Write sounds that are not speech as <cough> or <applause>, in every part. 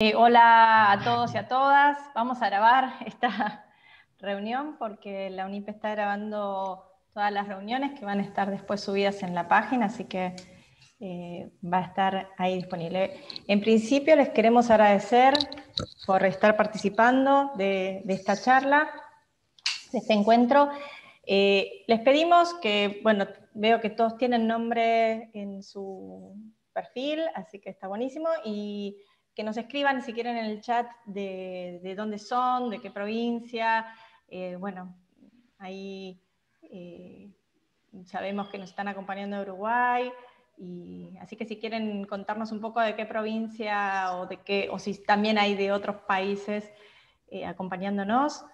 Eh, hola a todos y a todas. Vamos a grabar esta <laughs> reunión porque la UNIP está grabando todas las reuniones que van a estar después subidas en la página, así que eh, va a estar ahí disponible. En principio les queremos agradecer por estar participando de, esta charla, de este encuentro. Eh, les pedimos que, bueno, veo que todos tienen nombre en su perfil, así que está buenísimo, y que nos escriban si quieren en el chat de, dónde son, de qué provincia. Eh, bueno, ahí eh, sabemos que nos están acompañando de Uruguay. Y, así que si quieren contarnos un poco de qué provincia o de qué, o si también hay de otros países eh, acompañándonos,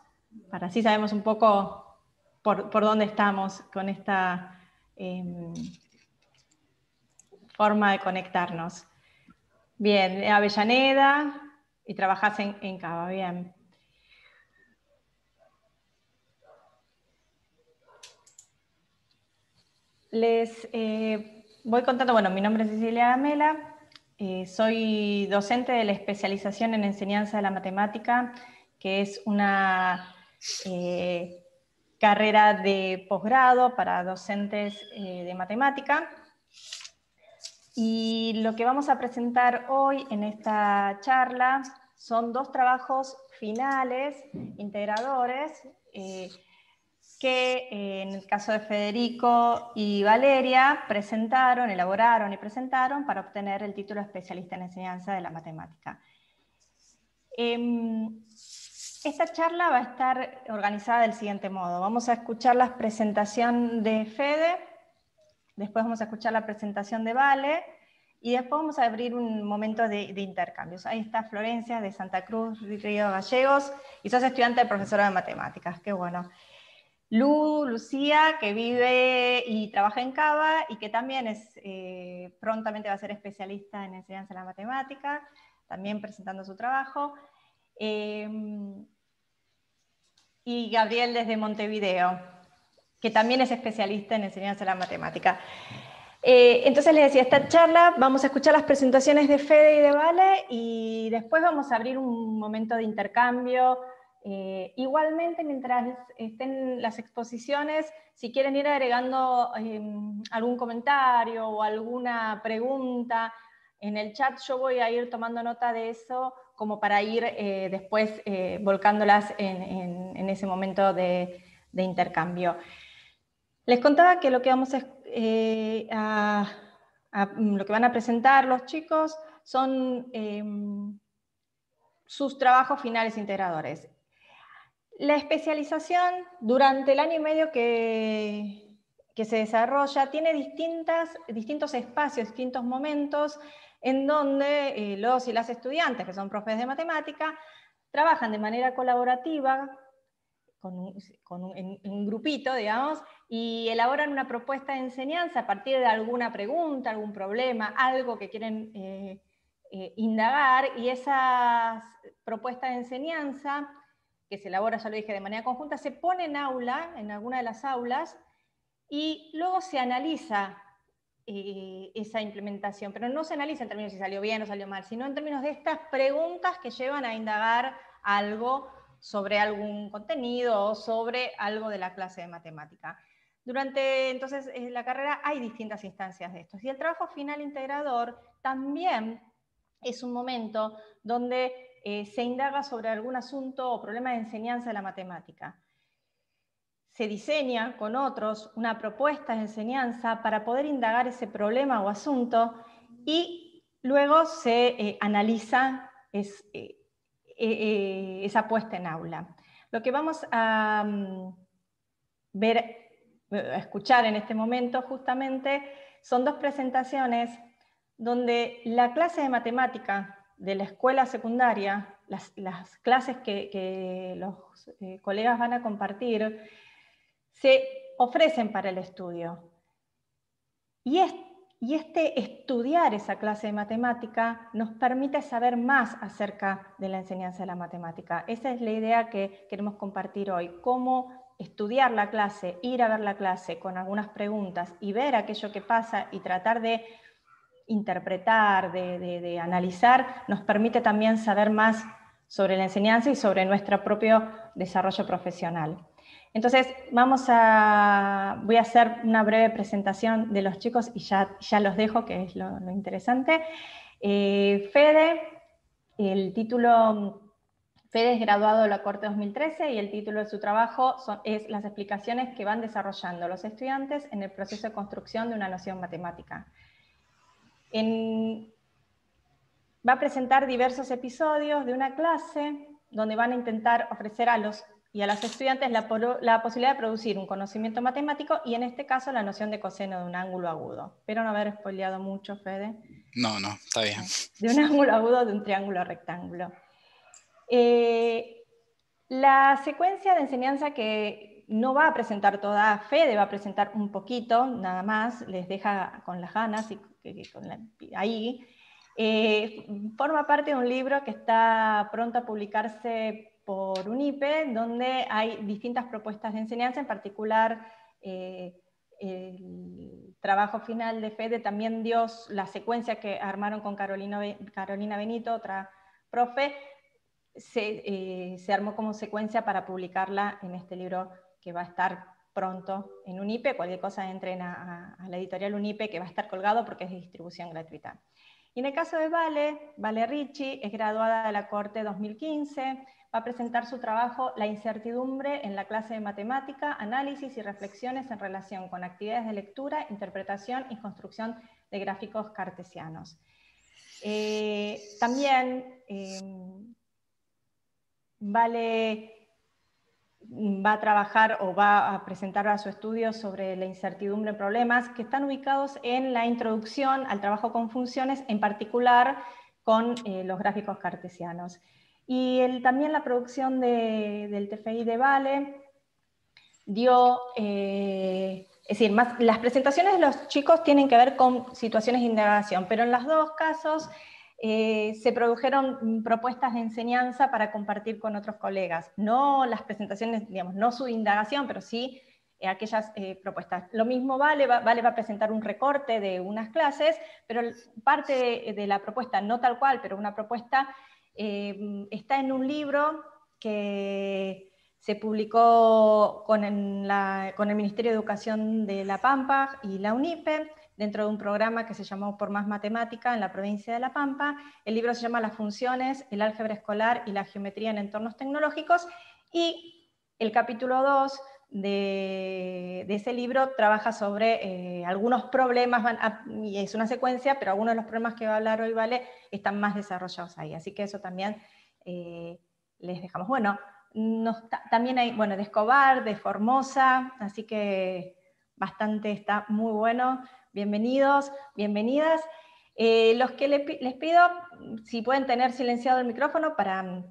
para así sabemos un poco por, dónde estamos con esta em, forma de conectarnos. Bien, eh, Avellaneda y trabajas en, en Cava, bien. Les eh, voy contando, bueno, mi nombre es Cecilia Amela, eh, soy docente de la especialización en enseñanza de la matemática, que es una carrera de posgrado para docentes de matemática. Y lo que vamos a presentar hoy en esta charla son dos trabajos finales, integradores, eh, que eh, en el caso de Federico y Valeria presentaron, elaboraron y presentaron para obtener el título especialista en enseñanza de la matemática. Em, esta charla va a estar organizada del siguiente modo. Vamos a escuchar la presentación de Fede, después vamos a escuchar la presentación de Vale y después vamos a abrir un momento de, intercambios. Ahí está Florencia de Santa Cruz, Río Gallegos, y sos estudiante de profesora de matemáticas, qué bueno. Lu, Lucía, que vive y trabaja en Cava y que también es, eh, prontamente va a ser especialista en enseñanza de la matemática, también presentando su trabajo. Eh, y Gabriel desde Montevideo que también es especialista en enseñanza de la matemática. Eh, entonces les decía, esta charla vamos a escuchar las presentaciones de Fede y de Vale y después vamos a abrir un momento de intercambio. Eh, igualmente, mientras estén las exposiciones, si quieren ir agregando em, algún comentario o alguna pregunta en el chat, yo voy a ir tomando nota de eso como para ir eh, después volcándolas en, ese momento de intercambio. Les contaba que lo que vamos eh, mm, lo que van a presentar los chicos son em, sus trabajos finales integradores. La especialización durante el año y medio que, que se desarrolla tiene distintas, distintos espacios, distintos momentos en donde eh, los y las estudiantes, que son profes de matemática, trabajan de manera colaborativa con un, en, grupito, digamos, y elaboran una propuesta de enseñanza a partir de alguna pregunta, algún problema, algo que quieren eh, eh, indagar, y esa propuesta de enseñanza, que se elabora, ya lo dije, de manera conjunta, se pone en aula, en alguna de las aulas, y luego se analiza eh, esa implementación, pero no se analiza en términos de si salió bien o salió mal, sino en términos de estas preguntas que llevan a indagar algo sobre algún contenido o sobre algo de la clase de matemática. Durante entonces en eh, la carrera hay distintas instancias de estos. Y el trabajo final integrador también es un momento donde eh, se indaga sobre algún asunto o problema de enseñanza de la matemática. Se diseña con otros una propuesta de enseñanza para poder indagar ese problema o asunto y luego se eh, analiza eh, eh, esa puesta en aula. Lo que vamos a mm, ver ver, eh, escuchar en este momento justamente son dos presentaciones donde la clase de matemática de la escuela secundaria, las, clases que, los colegas van a compartir, se ofrecen para el estudio. Y esto y este estudiar esa clase de matemática nos permite saber más acerca de la enseñanza de la matemática. Esa es la idea que queremos compartir hoy, cómo estudiar la clase, ir a ver la clase con algunas preguntas y ver aquello que pasa y tratar de interpretar, de, de analizar, nos permite también saber más sobre la enseñanza y sobre nuestro propio desarrollo profesional. Entonces, vamos a, voy a hacer una breve presentación de los chicos y ya, ya los dejo, que es lo, interesante. Eh, Fede, el título, Fede es graduado de la Corte 2013 y el título de su trabajo es Las explicaciones que van desarrollando los estudiantes en el proceso de construcción de una noción matemática. va a presentar diversos episodios de una clase donde van a intentar ofrecer a los y a los estudiantes la, posibilidad de producir un conocimiento matemático y en este caso la noción de coseno de un ángulo agudo. Espero no haber spoileado mucho, Fede. No, no, está bien. <laughs> De un ángulo agudo, de un triángulo rectángulo. Eh, la secuencia de enseñanza que no va a presentar toda Fede, va a presentar un poquito, nada más, les deja con las ganas y, con ahí. Eh, forma parte de un libro que está pronto a publicarse por UNIPE, donde hay distintas propuestas de enseñanza, en particular eh, el trabajo final de Fede también Dios, la secuencia que armaron con Carolina, Benito, otra profe, eh, se, armó como secuencia para publicarla en este libro que va a estar pronto en UNIPE, cualquier cosa entren a, la editorial UNIPE que va a estar colgado porque es de distribución gratuita. Y en el caso de Vale, Vale Ricci es graduada de la Corte 2015, va a presentar su trabajo La incertidumbre en la clase de matemática, análisis y reflexiones en relación con actividades de lectura, interpretación y construcción de gráficos cartesianos. Eh, también eh, Vale va a trabajar o va a presentar a su estudio sobre la incertidumbre en problemas, que están ubicados en la introducción al trabajo con funciones, en particular con eh, los gráficos cartesianos. Y también la producción del TFI de Vale dio, eh, es decir, más, las presentaciones de los chicos tienen que ver con situaciones de indagación, pero en los dos casos eh, se produjeron mm, propuestas de enseñanza para compartir con otros colegas. No las presentaciones, digamos, no su indagación, pero sí eh, aquellas eh, propuestas. Lo mismo vale, va, vale va a presentar un recorte de unas clases, pero parte de, la propuesta, no tal cual, pero una propuesta, mm, está en un libro que se publicó con el Ministerio de Educación de La Pampa y la UNIPE, dentro de un programa que se llamó Por Más Matemática en la provincia de La Pampa. El libro se llama Las funciones, el álgebra escolar y la geometría en entornos tecnológicos. Y el capítulo 2 de, ese libro trabaja sobre eh, algunos problemas, y es una secuencia, pero algunos de los problemas que va a hablar hoy Vale están más desarrollados ahí. Así que eso también eh, les dejamos. Bueno, también hay, bueno, de Escobar, de Formosa, así que bastante está muy bueno. Bienvenidos, bienvenidas. Eh, los que les, pido, si pueden tener silenciado el micrófono para,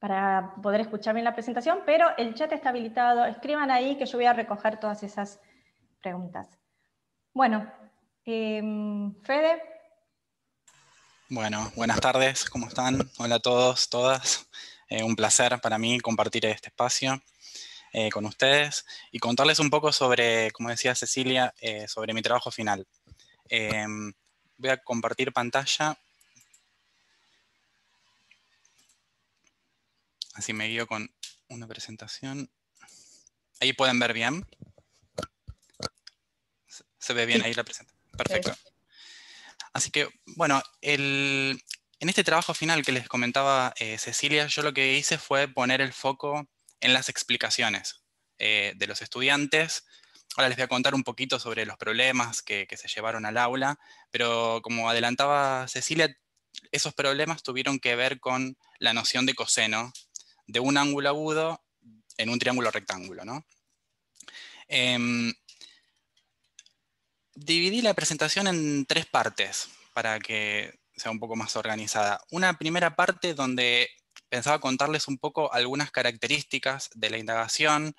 para poder escuchar bien la presentación, pero el chat está habilitado. Escriban ahí que yo voy a recoger todas esas preguntas. Bueno, em, Fede. Bueno, buenas tardes, ¿cómo están? Hola a todos, todas. Eh, un placer para mí compartir este espacio. Eh, con ustedes y contarles un poco sobre, como decía Cecilia, eh, sobre mi trabajo final. Em, voy a compartir pantalla. Así me guío con una presentación. Ahí pueden ver bien. Se ve bien ahí la presentación. Perfecto. Así que, bueno, el, en este trabajo final que les comentaba eh, Cecilia, yo lo que hice fue poner el foco en las explicaciones eh, de los estudiantes. Ahora les voy a contar un poquito sobre los problemas que, se llevaron al aula, pero como adelantaba Cecilia, esos problemas tuvieron que ver con la noción de coseno de un ángulo agudo en un triángulo rectángulo. ¿no? Em, dividí la presentación en tres partes para que sea un poco más organizada. Una primera parte donde pensaba contarles un poco algunas características de la indagación,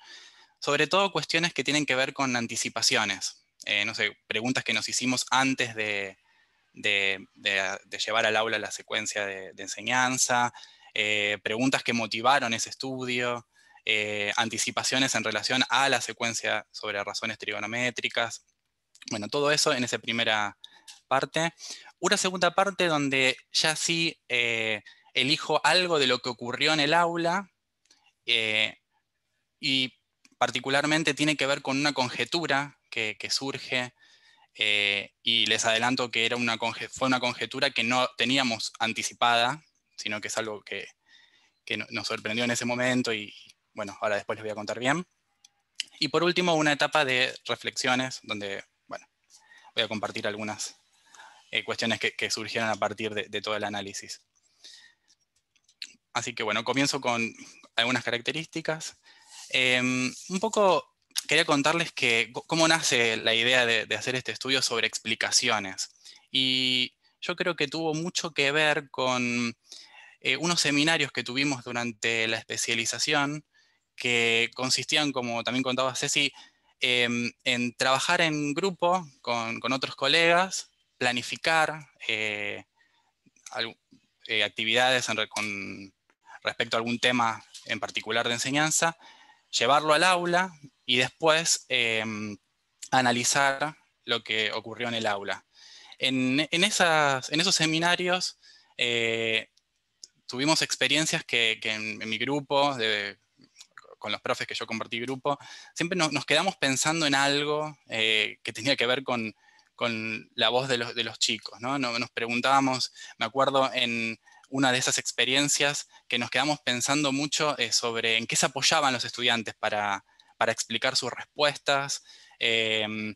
sobre todo cuestiones que tienen que ver con anticipaciones, eh, no sé, preguntas que nos hicimos antes de, llevar al aula la secuencia de, enseñanza, eh, preguntas que motivaron ese estudio, eh, anticipaciones en relación a la secuencia sobre razones trigonométricas. Bueno, todo eso en esa primera parte. Una segunda parte donde ya sí elijo algo de lo que ocurrió en el aula eh, y particularmente tiene que ver con una conjetura que, surge eh, y les adelanto que era una fue una conjetura que no teníamos anticipada, sino que es algo que, nos sorprendió en ese momento y bueno, ahora después les voy a contar bien. Y por último, una etapa de reflexiones donde, bueno, voy a compartir algunas eh, cuestiones que, surgieron a partir de todo el análisis. Así que bueno, comienzo con algunas características. Em, un poco quería contarles que, cómo nace la idea de, hacer este estudio sobre explicaciones. Y yo creo que tuvo mucho que ver con eh, unos seminarios que tuvimos durante la especialización, que consistían, como también contaba Ceci, em, en trabajar en grupo con, otros colegas, planificar eh, eh, actividades en, con respecto a algún tema en particular de enseñanza, llevarlo al aula y después em, analizar lo que ocurrió en el aula. En, esos seminarios eh, tuvimos experiencias que, en, mi grupo, con los profes que yo compartí grupo, siempre nos quedamos pensando en algo eh, que tenía que ver con, la voz de los, chicos. nos preguntábamos, me acuerdo en una de esas experiencias que nos quedamos pensando mucho eh, sobre en qué se apoyaban los estudiantes para, para explicar sus respuestas. Em,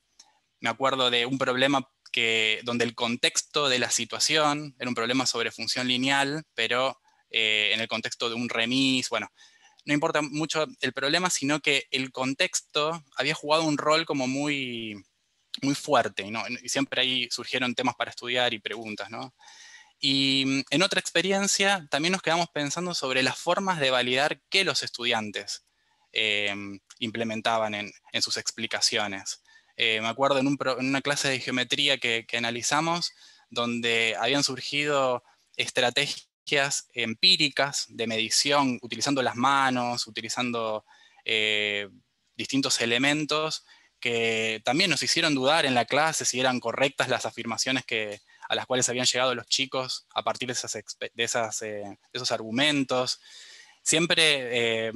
me acuerdo de un problema que, donde el contexto de la situación era un problema sobre función lineal, pero eh, en el contexto de un remis, bueno, no importa mucho el problema, sino que el contexto había jugado un rol como muy, muy fuerte, ¿no? y siempre ahí surgieron temas para estudiar y preguntas, ¿no? Y mm, en otra experiencia también nos quedamos pensando sobre las formas de validar qué los estudiantes em, implementaban en, sus explicaciones. Eh, me acuerdo en, una clase de geometría que, analizamos, donde habían surgido estrategias empíricas de medición, utilizando las manos, utilizando eh, distintos elementos que también nos hicieron dudar en la clase si eran correctas las afirmaciones que, a las cuales habían llegado los chicos a partir de, esas, eh, esos argumentos. Siempre, eh,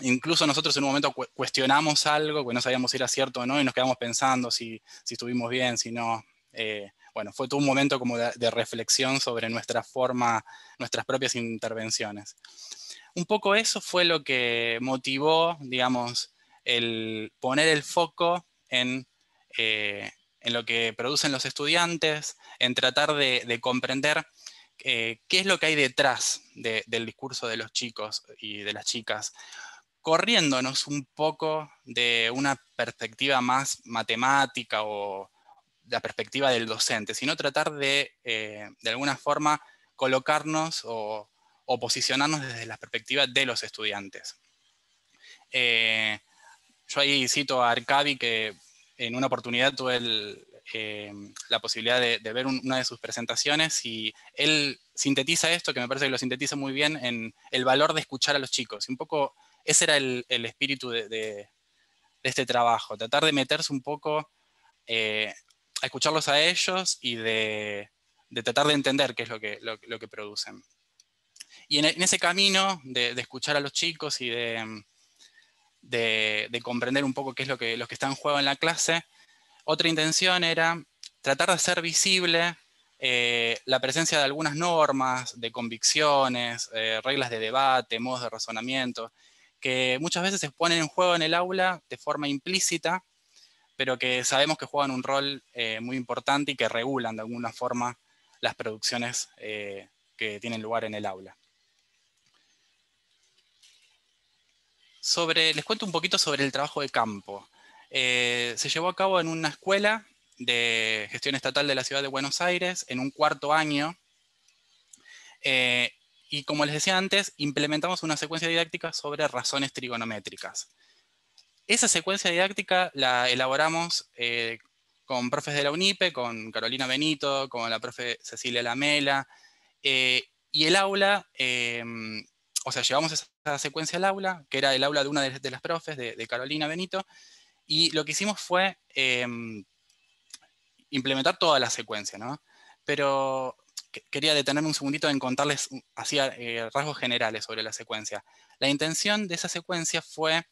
incluso nosotros en un momento cuestionamos algo, que pues no sabíamos si era cierto o no, y nos quedamos pensando si, estuvimos bien, si no. Eh, bueno, fue todo un momento como de, reflexión sobre nuestra forma, nuestras propias intervenciones. Un poco eso fue lo que motivó, digamos, el poner el foco en en lo que producen los estudiantes, en tratar de, comprender eh, qué es lo que hay detrás del discurso de los chicos y de las chicas, corriéndonos un poco de una perspectiva más matemática o la perspectiva del docente, sino tratar de, eh, de alguna forma, colocarnos o, posicionarnos desde la perspectiva de los estudiantes. Eh, yo ahí cito a Arcadi, que en una oportunidad tuve eh, la posibilidad de, ver una de sus presentaciones y él sintetiza esto, que me parece que lo sintetiza muy bien, en el valor de escuchar a los chicos. Y un poco ese era el, espíritu de, este trabajo, tratar de meterse un poco eh, a escucharlos a ellos y de, tratar de entender qué es lo que, producen. Y en ese camino de, escuchar a los chicos y de de, comprender un poco qué es lo que, que está en juego en la clase. Otra intención era tratar de hacer visible eh, la presencia de algunas normas, de convicciones, eh, reglas de debate, modos de razonamiento, que muchas veces se ponen en juego en el aula de forma implícita, pero que sabemos que juegan un rol eh, muy importante y que regulan de alguna forma las producciones que tienen lugar en el aula. les cuento un poquito sobre el trabajo de campo. Eh, se llevó a cabo en una escuela de gestión estatal de la ciudad de Buenos Aires, en un cuarto año. Eh, y como les decía antes, implementamos una secuencia didáctica sobre razones trigonométricas. Esa secuencia didáctica la elaboramos eh, con profes de la UNIPE, con Carolina Benito, con la profe Cecilia Lamela, y el aula, o sea, llevamos esa secuencia al aula, que era el aula de una de, las profes, de, Carolina Benito, y lo que hicimos fue em, implementar toda la secuencia, ¿no? Pero quería detenerme un segundito en contarles hacia, eh, rasgos generales sobre la secuencia. La intención de esa secuencia fue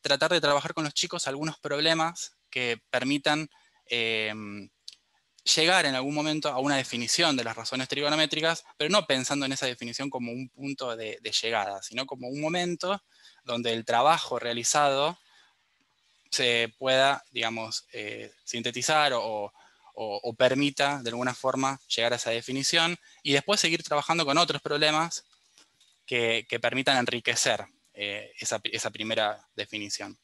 tratar de trabajar con los chicos algunos problemas que permitan em, llegar en algún momento a una definición de las razones trigonométricas, pero no pensando en esa definición como un punto de, llegada, sino como un momento donde el trabajo realizado se pueda, digamos, eh, sintetizar o, permita de alguna forma llegar a esa definición y después seguir trabajando con otros problemas que, permitan enriquecer eh, esa, primera definición.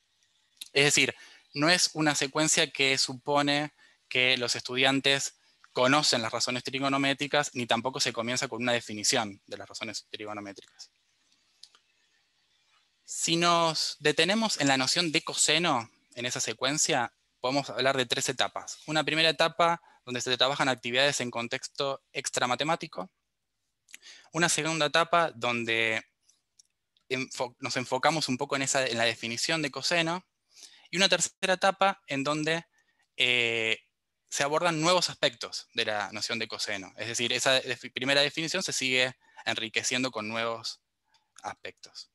Es decir, no es una secuencia que supone que los estudiantes conocen las razones trigonométricas, ni tampoco se comienza con una definición de las razones trigonométricas. Si nos detenemos en la noción de coseno, en esa secuencia, podemos hablar de tres etapas. Una primera etapa donde se trabajan actividades en contexto extramatemático. Una segunda etapa donde nos enfocamos un poco en, la definición de coseno. Y una tercera etapa en donde eh, se abordan nuevos aspectos de la noción de coseno. Es decir, esa primera definición se sigue enriqueciendo con nuevos aspectos.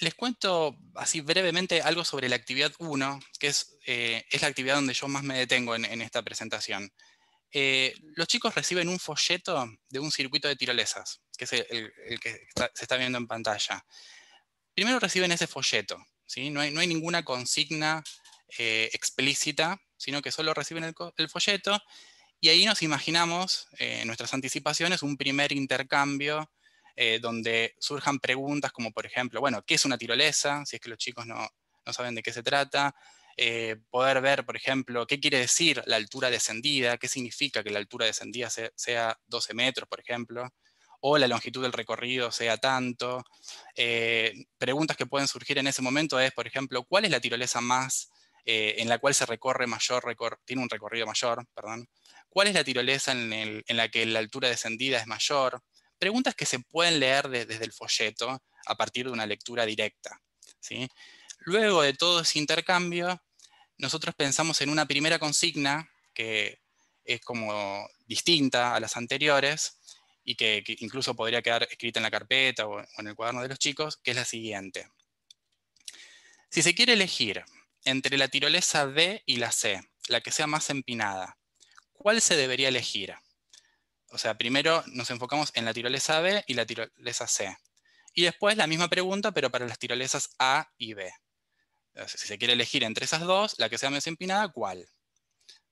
Les cuento así brevemente algo sobre la actividad 1, que es, eh, es la actividad donde yo más me detengo en, esta presentación. Eh, los chicos reciben un folleto de un circuito de tirolesas, que es el, que se está viendo en pantalla. Primero reciben ese folleto, ¿sí? no, hay, no hay ninguna consigna eh, explícita, sino que solo reciben el, folleto. Y ahí nos imaginamos, en eh, nuestras anticipaciones, un primer intercambio eh, donde surjan preguntas como, por ejemplo, bueno, ¿qué es una tirolesa? Si es que los chicos no, saben de qué se trata. poder ver, por ejemplo, qué quiere decir la altura descendida, qué significa que la altura descendida sea, 12 metros, por ejemplo o la longitud del recorrido sea tanto. preguntas que pueden surgir en ese momento es, por ejemplo, ¿cuál es la tirolesa más eh, en la cual se recorre mayor, tiene un recorrido mayor, perdón. ¿Cuál es la tirolesa en, la que la altura descendida es mayor? Preguntas que se pueden leer desde el folleto a partir de una lectura directa. Luego de todo ese intercambio, nosotros pensamos en una primera consigna que es como distinta a las anteriores y que, incluso podría quedar escrita en la carpeta o en el cuaderno de los chicos, que es la siguiente. Si se quiere elegir entre la tirolesa B y la C, la que sea más empinada, ¿cuál se debería elegir? O sea, primero nos enfocamos en la tirolesa B y la tirolesa C. Y después la misma pregunta, pero para las tirolesas A y B. Si se quiere elegir entre esas dos, la que sea más empinada, ¿cuál?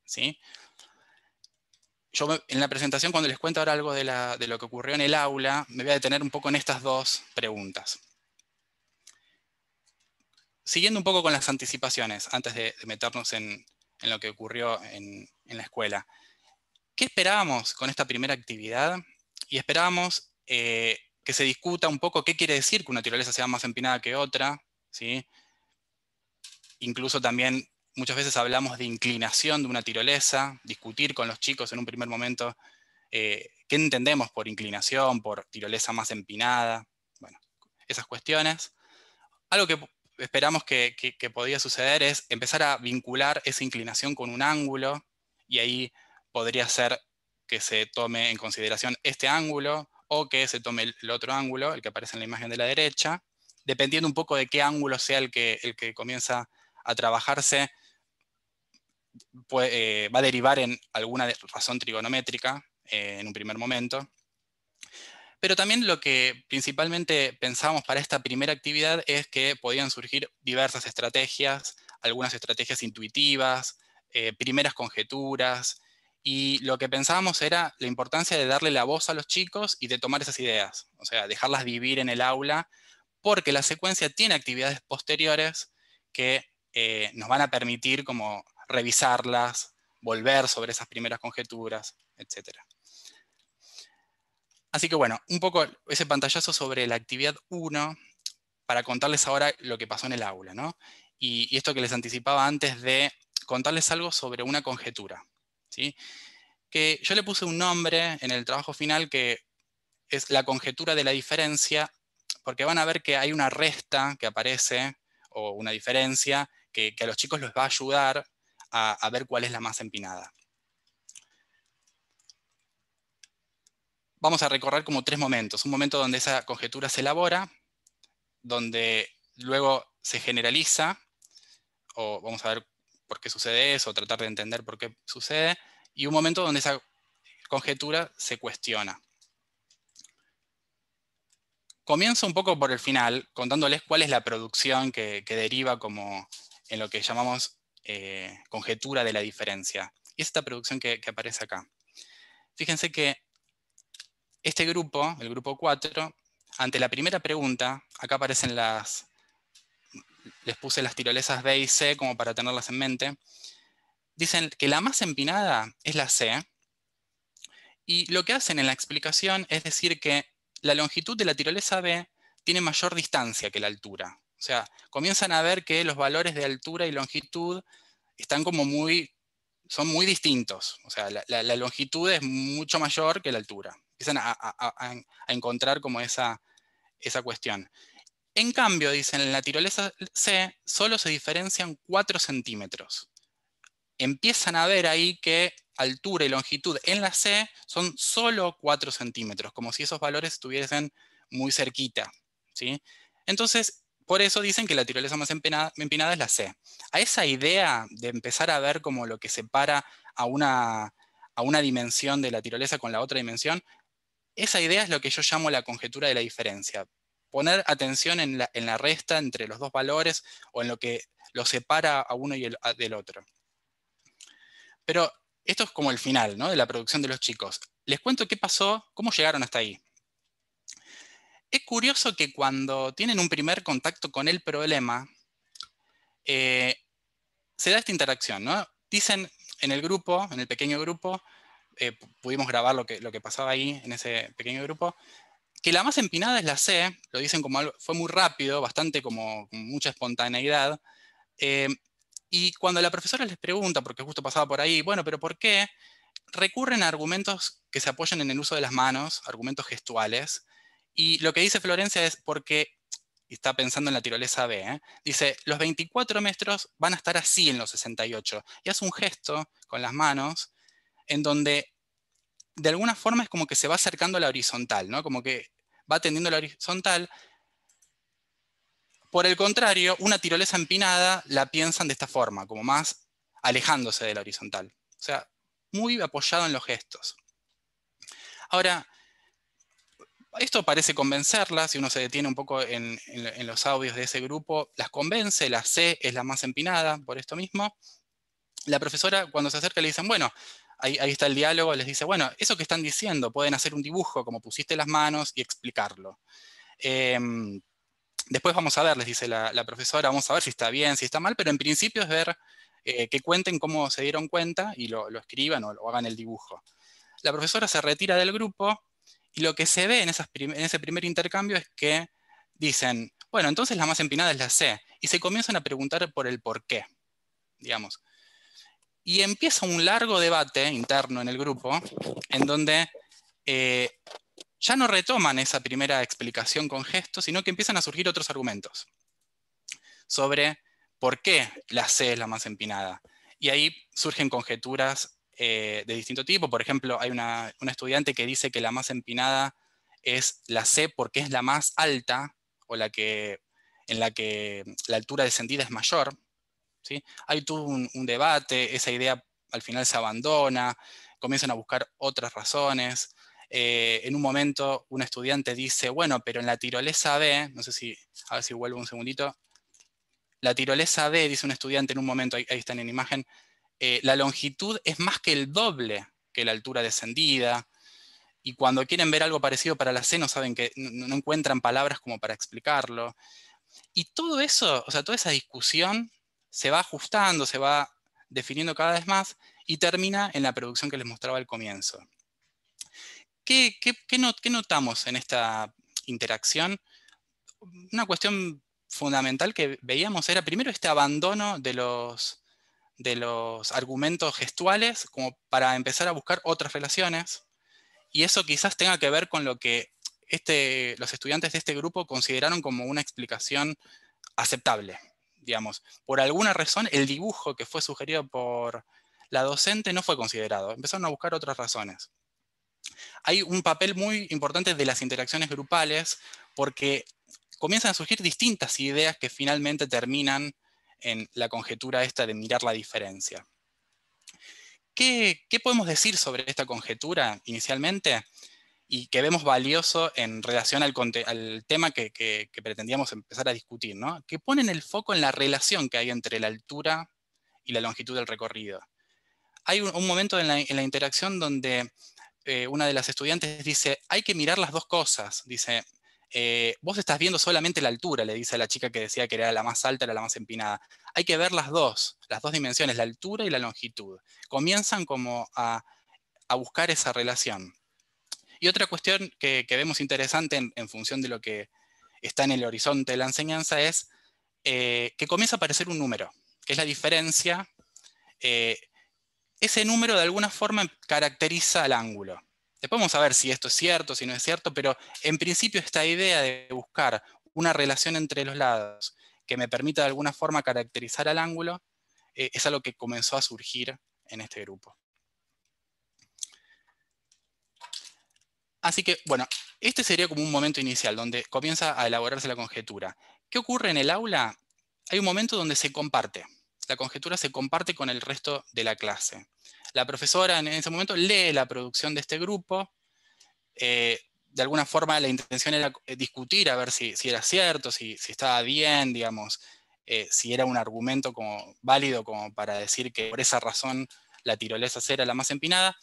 ¿Sí? Yo en la presentación, cuando les cuento ahora algo de, lo que ocurrió en el aula, me voy a detener un poco en estas dos preguntas siguiendo un poco con las anticipaciones, antes de, meternos en, lo que ocurrió en, la escuela, ¿qué esperábamos con esta primera actividad? Y esperábamos eh, que se discuta un poco qué quiere decir que una tirolesa sea más empinada que otra, ¿sí? Incluso también muchas veces hablamos de inclinación de una tirolesa, discutir con los chicos en un primer momento eh, qué entendemos por inclinación, por tirolesa más empinada, bueno, esas cuestiones. Algo que esperamos que, que, podría suceder es empezar a vincular esa inclinación con un ángulo y ahí podría ser que se tome en consideración este ángulo o que se tome el otro ángulo, el que aparece en la imagen de la derecha, dependiendo un poco de qué ángulo sea el que, el que comienza a trabajarse, eh, va a derivar en alguna razón trigonométrica eh, en un primer momento. Pero también lo que principalmente pensamos para esta primera actividad es que podían surgir diversas estrategias, algunas estrategias intuitivas, eh, primeras conjeturas, y lo que pensábamos era la importancia de darle la voz a los chicos y de tomar esas ideas, o sea, dejarlas vivir en el aula, porque la secuencia tiene actividades posteriores que eh, nos van a permitir como revisarlas, volver sobre esas primeras conjeturas, etcétera. Así que bueno, un poco ese pantallazo sobre la actividad 1 para contarles ahora lo que pasó en el aula, ¿no? Y, esto que les anticipaba antes de contarles algo sobre una conjetura, ¿sí? Que yo le puse un nombre en el trabajo final que es la conjetura de la diferencia, porque van a ver que hay una resta que aparece, o una diferencia, que, a los chicos les va a ayudar a ver cuál es la más empinada. vamos a recorrer como tres momentos. Un momento donde esa conjetura se elabora, donde luego se generaliza, o vamos a ver por qué sucede eso, tratar de entender por qué sucede, y un momento donde esa conjetura se cuestiona. Comienzo un poco por el final, contándoles cuál es la producción que, deriva como en lo que llamamos eh, conjetura de la diferencia. Y esta producción que, que aparece acá. Fíjense que este grupo, el grupo 4, ante la primera pregunta, acá aparecen las, les puse las tirolesas B y C como para tenerlas en mente, dicen que la más empinada es la C, y lo que hacen en la explicación es decir que la longitud de la tirolesa B tiene mayor distancia que la altura. O sea, comienzan a ver que los valores de altura y longitud están como muy, son muy distintos. O sea, la longitud es mucho mayor que la altura empiezan a, encontrar como esa, esa cuestión. En cambio, dicen, en la tirolesa C solo se diferencian 4 centímetros. Empiezan a ver ahí que altura y longitud en la C son solo 4 centímetros, como si esos valores estuviesen muy cerquita. ¿sí? Entonces, por eso dicen que la tirolesa más empinada, empinada, es la C. A esa idea de empezar a ver como lo que separa a una, a una dimensión de la tirolesa con la otra dimensión, esa idea es lo que yo llamo la conjetura de la diferencia. Poner atención en la, resta entre los dos valores o en lo que los separa a uno y del otro. Pero esto es como el final ¿no? de la producción de los chicos. Les cuento qué pasó, cómo llegaron hasta ahí. Es curioso que cuando tienen un primer contacto con el problema, eh, se da esta interacción. ¿no? Dicen en el grupo, en el pequeño grupo, eh, pudimos grabar lo que, lo que pasaba ahí en ese pequeño grupo, que la más empinada es la C, lo dicen como algo, fue muy rápido, bastante como con mucha espontaneidad. Eh, y cuando la profesora les pregunta, porque justo pasaba por ahí, bueno, pero ¿por qué? Recurren a argumentos que se apoyan en el uso de las manos, argumentos gestuales. Y lo que dice Florencia es porque, está pensando en la tirolesa B, ¿eh? dice, los 24 metros van a estar así en los 68. Y hace un gesto con las manos en donde de alguna forma es como que se va acercando a la horizontal, Como que va tendiendo la horizontal. Por el contrario, una tirolesa empinada la piensan de esta forma, como más alejándose de la horizontal. O sea, muy apoyado en los gestos. Ahora, esto parece convencerla, si uno se detiene un poco en, los audios de ese grupo, las convence, la C es la más empinada por esto mismo. La profesora cuando se acerca le dicen, bueno, ahí, está el diálogo, les dice, bueno, eso que están diciendo, pueden hacer un dibujo, como pusiste las manos, y explicarlo. Em, después vamos a ver, les dice la, profesora, vamos a ver si está bien, si está mal, pero en principio es ver eh, que cuenten cómo se dieron cuenta y lo, escriban o, lo hagan el dibujo. La profesora se retira del grupo y lo que se ve en, en, ese primer intercambio es que dicen, bueno, entonces la más empinada es la C, y se comienzan a preguntar por el por qué, digamos. Y empieza un largo debate interno en el grupo, en donde eh, ya no retoman esa primera explicación con gestos, sino que empiezan a surgir otros argumentos sobre por qué la C es la más empinada. Y ahí surgen conjeturas eh, de distinto tipo. Por ejemplo, hay una, estudiante que dice que la más empinada es la C porque es la más alta o la que, en la que la altura descendida es mayor. ¿sí? Ahí tuvo un, debate, esa idea al final se abandona, comienzan a buscar otras razones. Eh, en un momento un estudiante dice, bueno, pero en la tirolesa B, no sé si, a ver si vuelvo un segundito, la tirolesa B, dice un estudiante en un momento, ahí, están en imagen, eh, la longitud es más que el doble que la altura descendida, y cuando quieren ver algo parecido para la C no saben que, no encuentran palabras como para explicarlo. Y todo eso, o sea, toda esa discusión se va ajustando, se va definiendo cada vez más y termina en la producción que les mostraba al comienzo. ¿Qué, notamos en esta interacción? Una cuestión fundamental que veíamos era primero este abandono de los, de los argumentos gestuales como para empezar a buscar otras relaciones. Y eso quizás tenga que ver con lo que este, los estudiantes de este grupo consideraron como una explicación aceptable digamos, por alguna razón el dibujo que fue sugerido por la docente no fue considerado. Empezaron a buscar otras razones. Hay un papel muy importante de las interacciones grupales porque comienzan a surgir distintas ideas que finalmente terminan en la conjetura esta de mirar la diferencia. ¿Qué, qué podemos decir sobre esta conjetura inicialmente? y que vemos valioso en relación al, tema que, pretendíamos empezar a discutir, que ponen el foco en la relación que hay entre la altura y la longitud del recorrido. Hay un, momento en la, interacción donde eh, una de las estudiantes dice, hay que mirar las dos cosas, dice, eh, vos estás viendo solamente la altura, le dice a la chica que decía que era la más alta, era la más empinada. Hay que ver las dos, las dos dimensiones, la altura y la longitud. Comienzan como a buscar esa relación. Y otra cuestión que, vemos interesante en, función de lo que está en el horizonte de la enseñanza es eh, que comienza a aparecer un número, que es la diferencia. Eh, ese número de alguna forma caracteriza al ángulo. Después vamos a ver si esto es cierto, si no es cierto, pero en principio esta idea de buscar una relación entre los lados que me permita de alguna forma caracterizar al ángulo eh, es algo que comenzó a surgir en este grupo. Así que, bueno, este sería como un momento inicial donde comienza a elaborarse la conjetura. ¿Qué ocurre en el aula? Hay un momento donde se comparte. La conjetura se comparte con el resto de la clase. La profesora en ese momento lee la producción de este grupo. Eh, de alguna forma la intención era eh, discutir a ver si, era cierto, si, si, estaba bien, digamos, eh, si era un argumento como, válido como para decir que por esa razón la tirolesa era la más empinada.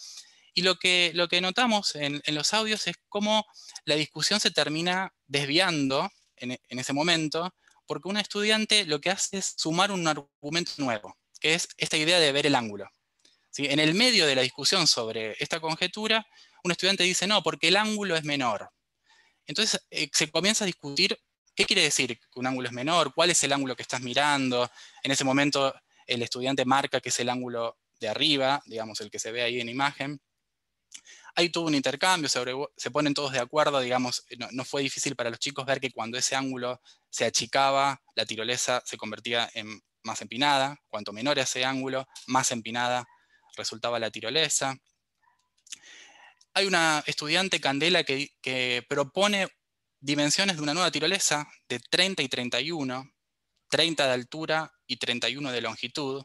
Y lo que, notamos en, los audios es cómo la discusión se termina desviando e, en, ese momento, porque un estudiante lo que hace es sumar un argumento nuevo, que es esta idea de ver el ángulo. En el medio de la discusión sobre esta conjetura, un estudiante dice, no, porque el ángulo es menor. Entonces eh, se comienza a discutir qué quiere decir que un ángulo es menor, cuál es el ángulo que estás mirando. En ese momento el estudiante marca que es el ángulo de arriba, digamos, el que se ve ahí en imagen. Ahí tuvo un intercambio, se ponen todos de acuerdo, digamos, eh, no, fue difícil para los chicos ver que cuando ese ángulo se achicaba, la tirolesa se convertía en más empinada, cuanto menor ese ángulo, más empinada resultaba la tirolesa. Hay una estudiante, Candela, que, propone dimensiones de una nueva tirolesa de 30 y 31, 30 de altura y 31 de longitud.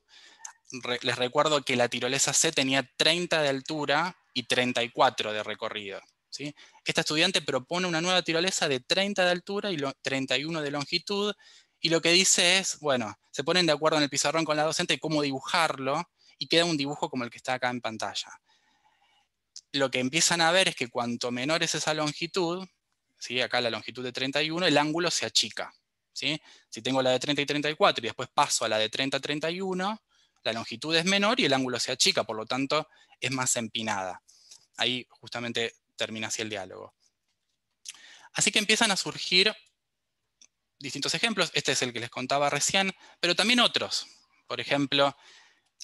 les recuerdo que la tirolesa C tenía 30 de altura y 34 de recorrido. ¿sí? Esta estudiante propone una nueva tirolesa de 30 de altura y 31 de longitud, y lo que dice es, bueno, se ponen de acuerdo en el pizarrón con la docente cómo dibujarlo, y queda un dibujo como el que está acá en pantalla. Lo que empiezan a ver es que cuanto menor es esa longitud, ¿sí? acá la longitud de 31, el ángulo se achica. Si tengo la de 30 y 34 y después paso a la de 30 y 31, la longitud es menor y el ángulo se achica, por lo tanto es más empinada. Ahí justamente termina así el diálogo. Así que empiezan a surgir distintos ejemplos, este es el que les contaba recién, pero también otros. Por ejemplo,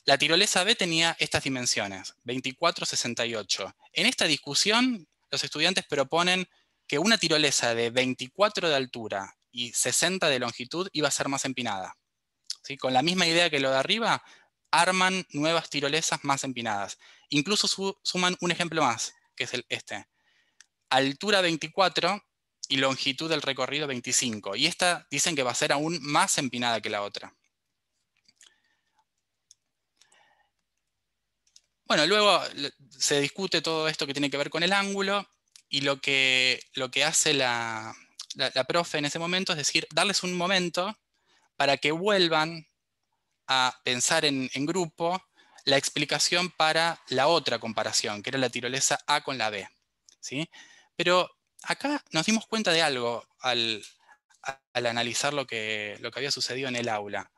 la tirolesa B tenía estas dimensiones, 24, 68. En esta discusión, los estudiantes proponen que una tirolesa de 24 de altura y 60 de longitud iba a ser más empinada. ¿Sí? Con la misma idea que lo de arriba, arman nuevas tirolesas más empinadas. Incluso suman un ejemplo más, que es este. Altura 24 y longitud del recorrido 25. Y esta dicen que va a ser aún más empinada que la otra. Bueno, luego se discute todo esto que tiene que ver con el ángulo y lo que, lo que hace la profe en ese momento es decir, darles un momento para que vuelvan a pensar en, grupo la explicación para la otra comparación, que era la tirolesa A con la B. ¿sí? Pero acá nos dimos cuenta de algo al, analizar lo que, lo que, había sucedido en el aula.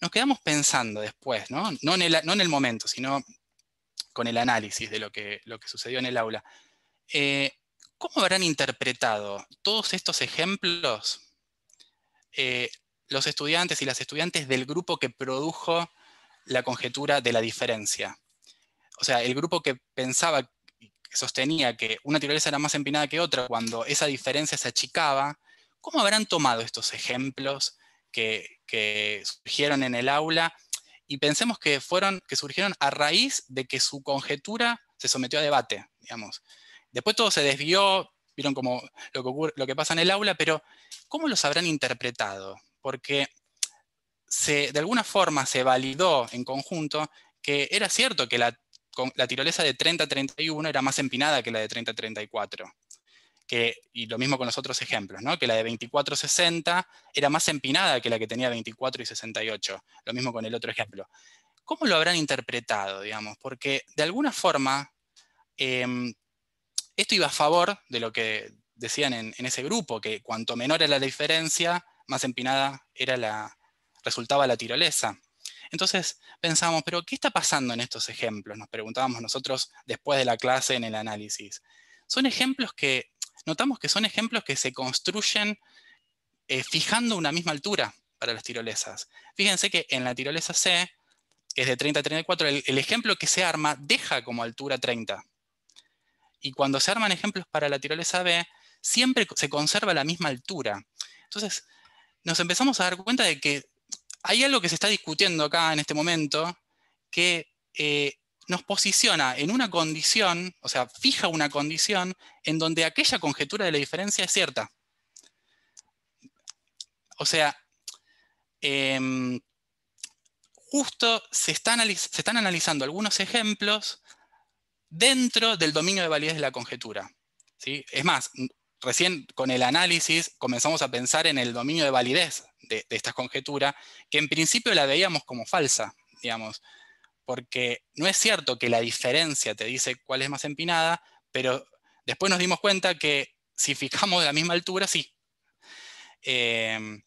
Nos quedamos pensando después, ¿no? en el, momento, sino con el análisis de lo que, lo que sucedió en el aula. Eh, ¿Cómo habrán interpretado todos estos ejemplos eh, los estudiantes y las estudiantes del grupo que produjo la conjetura de la diferencia. O sea, el grupo que pensaba, que sostenía que una tirolesa era más empinada que otra cuando esa diferencia se achicaba, ¿cómo habrán tomado estos ejemplos que, surgieron en el aula? Y pensemos que, fueron, que surgieron a raíz de que su conjetura se sometió a debate, digamos. Después todo se desvió, vieron como lo que, lo que pasa en el aula, pero ¿cómo los habrán interpretado? porque de alguna forma se validó en conjunto que era cierto que la, tirolesa de 30-31 era más empinada que la de 30-34. y lo mismo con los otros ejemplos, que la de 24-60 era más empinada que la que tenía 24 y 68, lo mismo con el otro ejemplo. ¿Cómo lo habrán interpretado, Porque de alguna forma em, esto iba a favor de lo que decían en, ese grupo, que cuanto menor es la diferencia, más empinada era la, resultaba la tirolesa. Entonces pensamos, pero ¿qué está pasando en estos ejemplos? Nos preguntábamos nosotros después de la clase en el análisis. Son ejemplos que, notamos que son ejemplos que se construyen eh, fijando una misma altura para las tirolesas. Fíjense que en la tirolesa C, que es de 30 a 34, el, el ejemplo que se arma deja como altura 30. Y cuando se arman ejemplos para la tirolesa B, siempre se conserva la misma altura. Entonces, nos empezamos a dar cuenta de que hay algo que se está discutiendo acá en este momento que eh, nos posiciona en una condición, o sea, fija una condición en donde aquella conjetura de la diferencia es cierta. O sea, em, justo se, se están analizando algunos ejemplos dentro del dominio de validez de la conjetura. ¿sí? Es más, recién con el análisis comenzamos a pensar en el dominio de validez de, estas esta conjetura, que en principio la veíamos como falsa, digamos, porque no es cierto que la diferencia te dice cuál es más empinada, pero después nos dimos cuenta que si fijamos de la misma altura, sí. Em,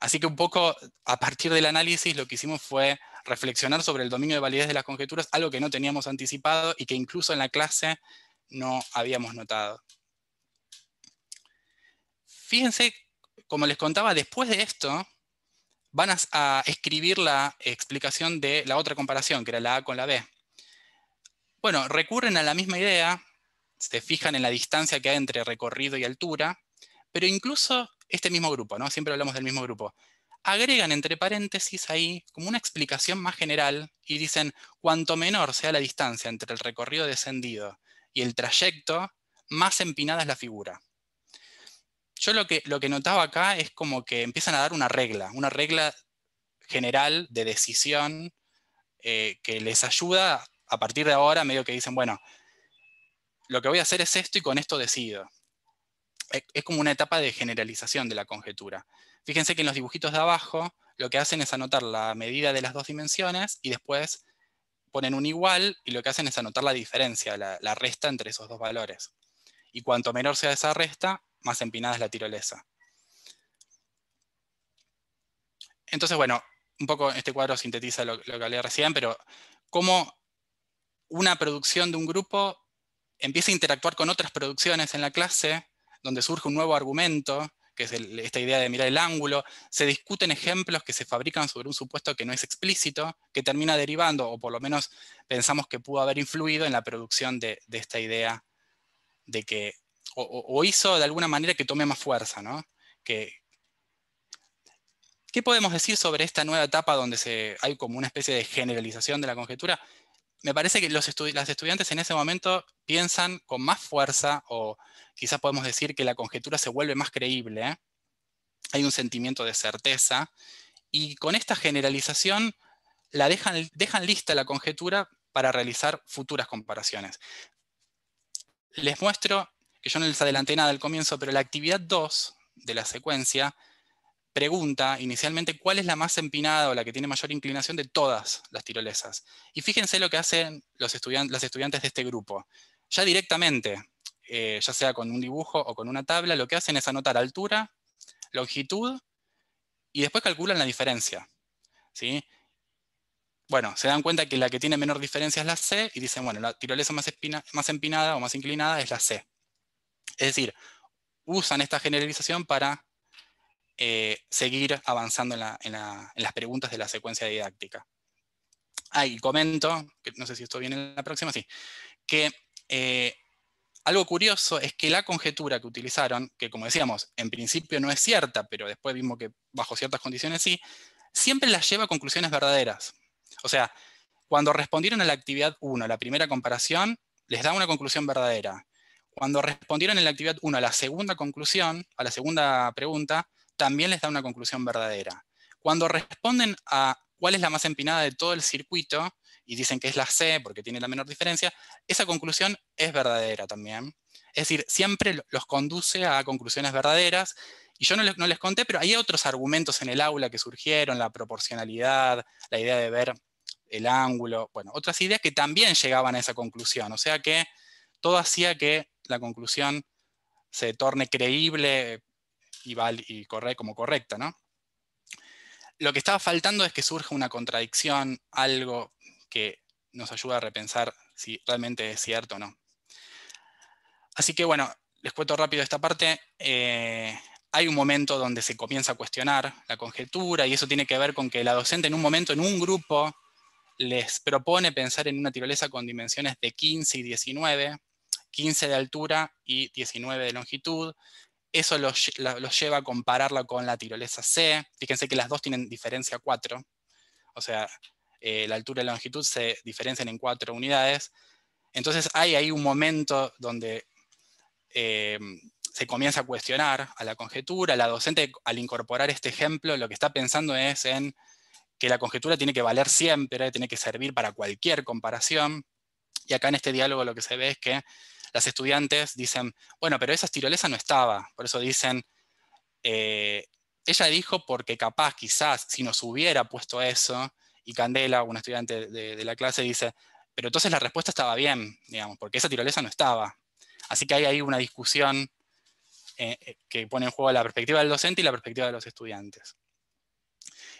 así que un poco a partir del análisis lo que hicimos fue reflexionar sobre el dominio de validez de las conjeturas, algo que no teníamos anticipado y que incluso en la clase no habíamos notado. Fíjense, como les contaba, después de esto, van a, escribir la explicación de la otra comparación, que era la A con la B. Bueno, recurren a la misma idea, se fijan en la distancia que hay entre recorrido y altura, pero incluso este mismo grupo, ¿no? siempre hablamos del mismo grupo, agregan entre paréntesis ahí como una explicación más general y dicen, cuanto menor sea la distancia entre el recorrido descendido y el trayecto, más empinada es la figura yo lo que, lo que notaba acá es como que empiezan a dar una regla, una regla general de decisión eh, que les ayuda a partir de ahora, medio que dicen, bueno, lo que voy a hacer es esto y con esto decido. Es, como una etapa de generalización de la conjetura. Fíjense que en los dibujitos de abajo lo que hacen es anotar la medida de las dos dimensiones y después ponen un igual y lo que hacen es anotar la diferencia, la resta entre esos dos valores. Y cuanto menor sea esa resta, más empinada es la tirolesa. Entonces, bueno, un poco este cuadro sintetiza lo, que hablé recién, pero cómo una producción de un grupo empieza a interactuar con otras producciones en la clase, donde surge un nuevo argumento, que es esta idea de mirar el ángulo, se discuten ejemplos que se fabrican sobre un supuesto que no es explícito, que termina derivando, o por lo menos pensamos que pudo haber influido en la producción de esta idea de que o, hizo de alguna manera que tome más fuerza, ¿no? ¿Qué podemos decir sobre esta nueva etapa donde se, hay como una especie de generalización de la conjetura? Me parece que los estudiantes en ese momento piensan con más fuerza o quizás podemos decir que la conjetura se vuelve más creíble. ¿eh? Hay un sentimiento de certeza y con esta generalización la dejan, dejan lista la conjetura para realizar futuras comparaciones. Les muestro que yo no les adelanté nada al comienzo, pero la actividad 2 de la secuencia pregunta inicialmente cuál es la más empinada o la que tiene mayor inclinación de todas las tirolesas. Y fíjense lo que hacen los las estudiantes de este grupo. Ya directamente, eh, ya sea con un dibujo o con una tabla, lo que hacen es anotar altura, longitud, y después calculan la diferencia. ¿sí? Bueno, se dan cuenta que la que tiene menor diferencia es la C, y dicen, bueno, la tirolesa más empinada o más inclinada es la C. Es decir, usan esta generalización para eh, seguir avanzando en, las preguntas de la secuencia didáctica. Ahí comento, que no sé si esto viene en la próxima, sí, que eh, algo curioso es que la conjetura que utilizaron, que como decíamos, en principio no es cierta, pero después vimos que bajo ciertas condiciones sí, siempre las lleva a conclusiones verdaderas. O sea, cuando respondieron a la actividad 1, la primera comparación, les da una conclusión verdadera. Cuando respondieron en la actividad 1 a la segunda conclusión, a la segunda pregunta, también les da una conclusión verdadera. Cuando responden a cuál es la más empinada de todo el circuito y dicen que es la C porque tiene la menor diferencia, esa conclusión es verdadera también. Es decir, siempre los conduce a conclusiones verdaderas. Y yo no les, conté, pero hay otros argumentos en el aula que surgieron, la proporcionalidad, la idea de ver el ángulo, bueno, otras ideas que también llegaban a esa conclusión. O sea que todo hacía que la conclusión se torne creíble y, corre como correcta. ¿no? Lo que estaba faltando es que surja una contradicción, algo que nos ayuda a repensar si realmente es cierto o no. Así que bueno, les cuento rápido esta parte. Eh, hay un momento donde se comienza a cuestionar la conjetura y eso tiene que ver con que la docente en un momento, en un grupo, les propone pensar en una tirolesa con dimensiones de 15 y 19, 15 de altura y 19 de longitud. Eso los, lleva a compararla con la tirolesa C. Fíjense que las dos tienen diferencia 4. O sea, eh, la altura y la longitud se diferencian en 4 unidades. Entonces hay ahí un momento donde eh, se comienza a cuestionar a la conjetura. La docente, al incorporar este ejemplo, lo que está pensando es en que la conjetura tiene que valer siempre, tiene que servir para cualquier comparación. Y acá en este diálogo lo que se ve es que las estudiantes dicen, bueno, pero esa tirolesa no estaba, por eso dicen, eh, ella dijo porque capaz, quizás, si nos hubiera puesto eso, y Candela, una estudiante de, la clase, dice, pero entonces la respuesta estaba bien, digamos, porque esa tirolesa no estaba. Así que hay ahí una discusión eh, eh, que pone en juego la perspectiva del docente y la perspectiva de los estudiantes.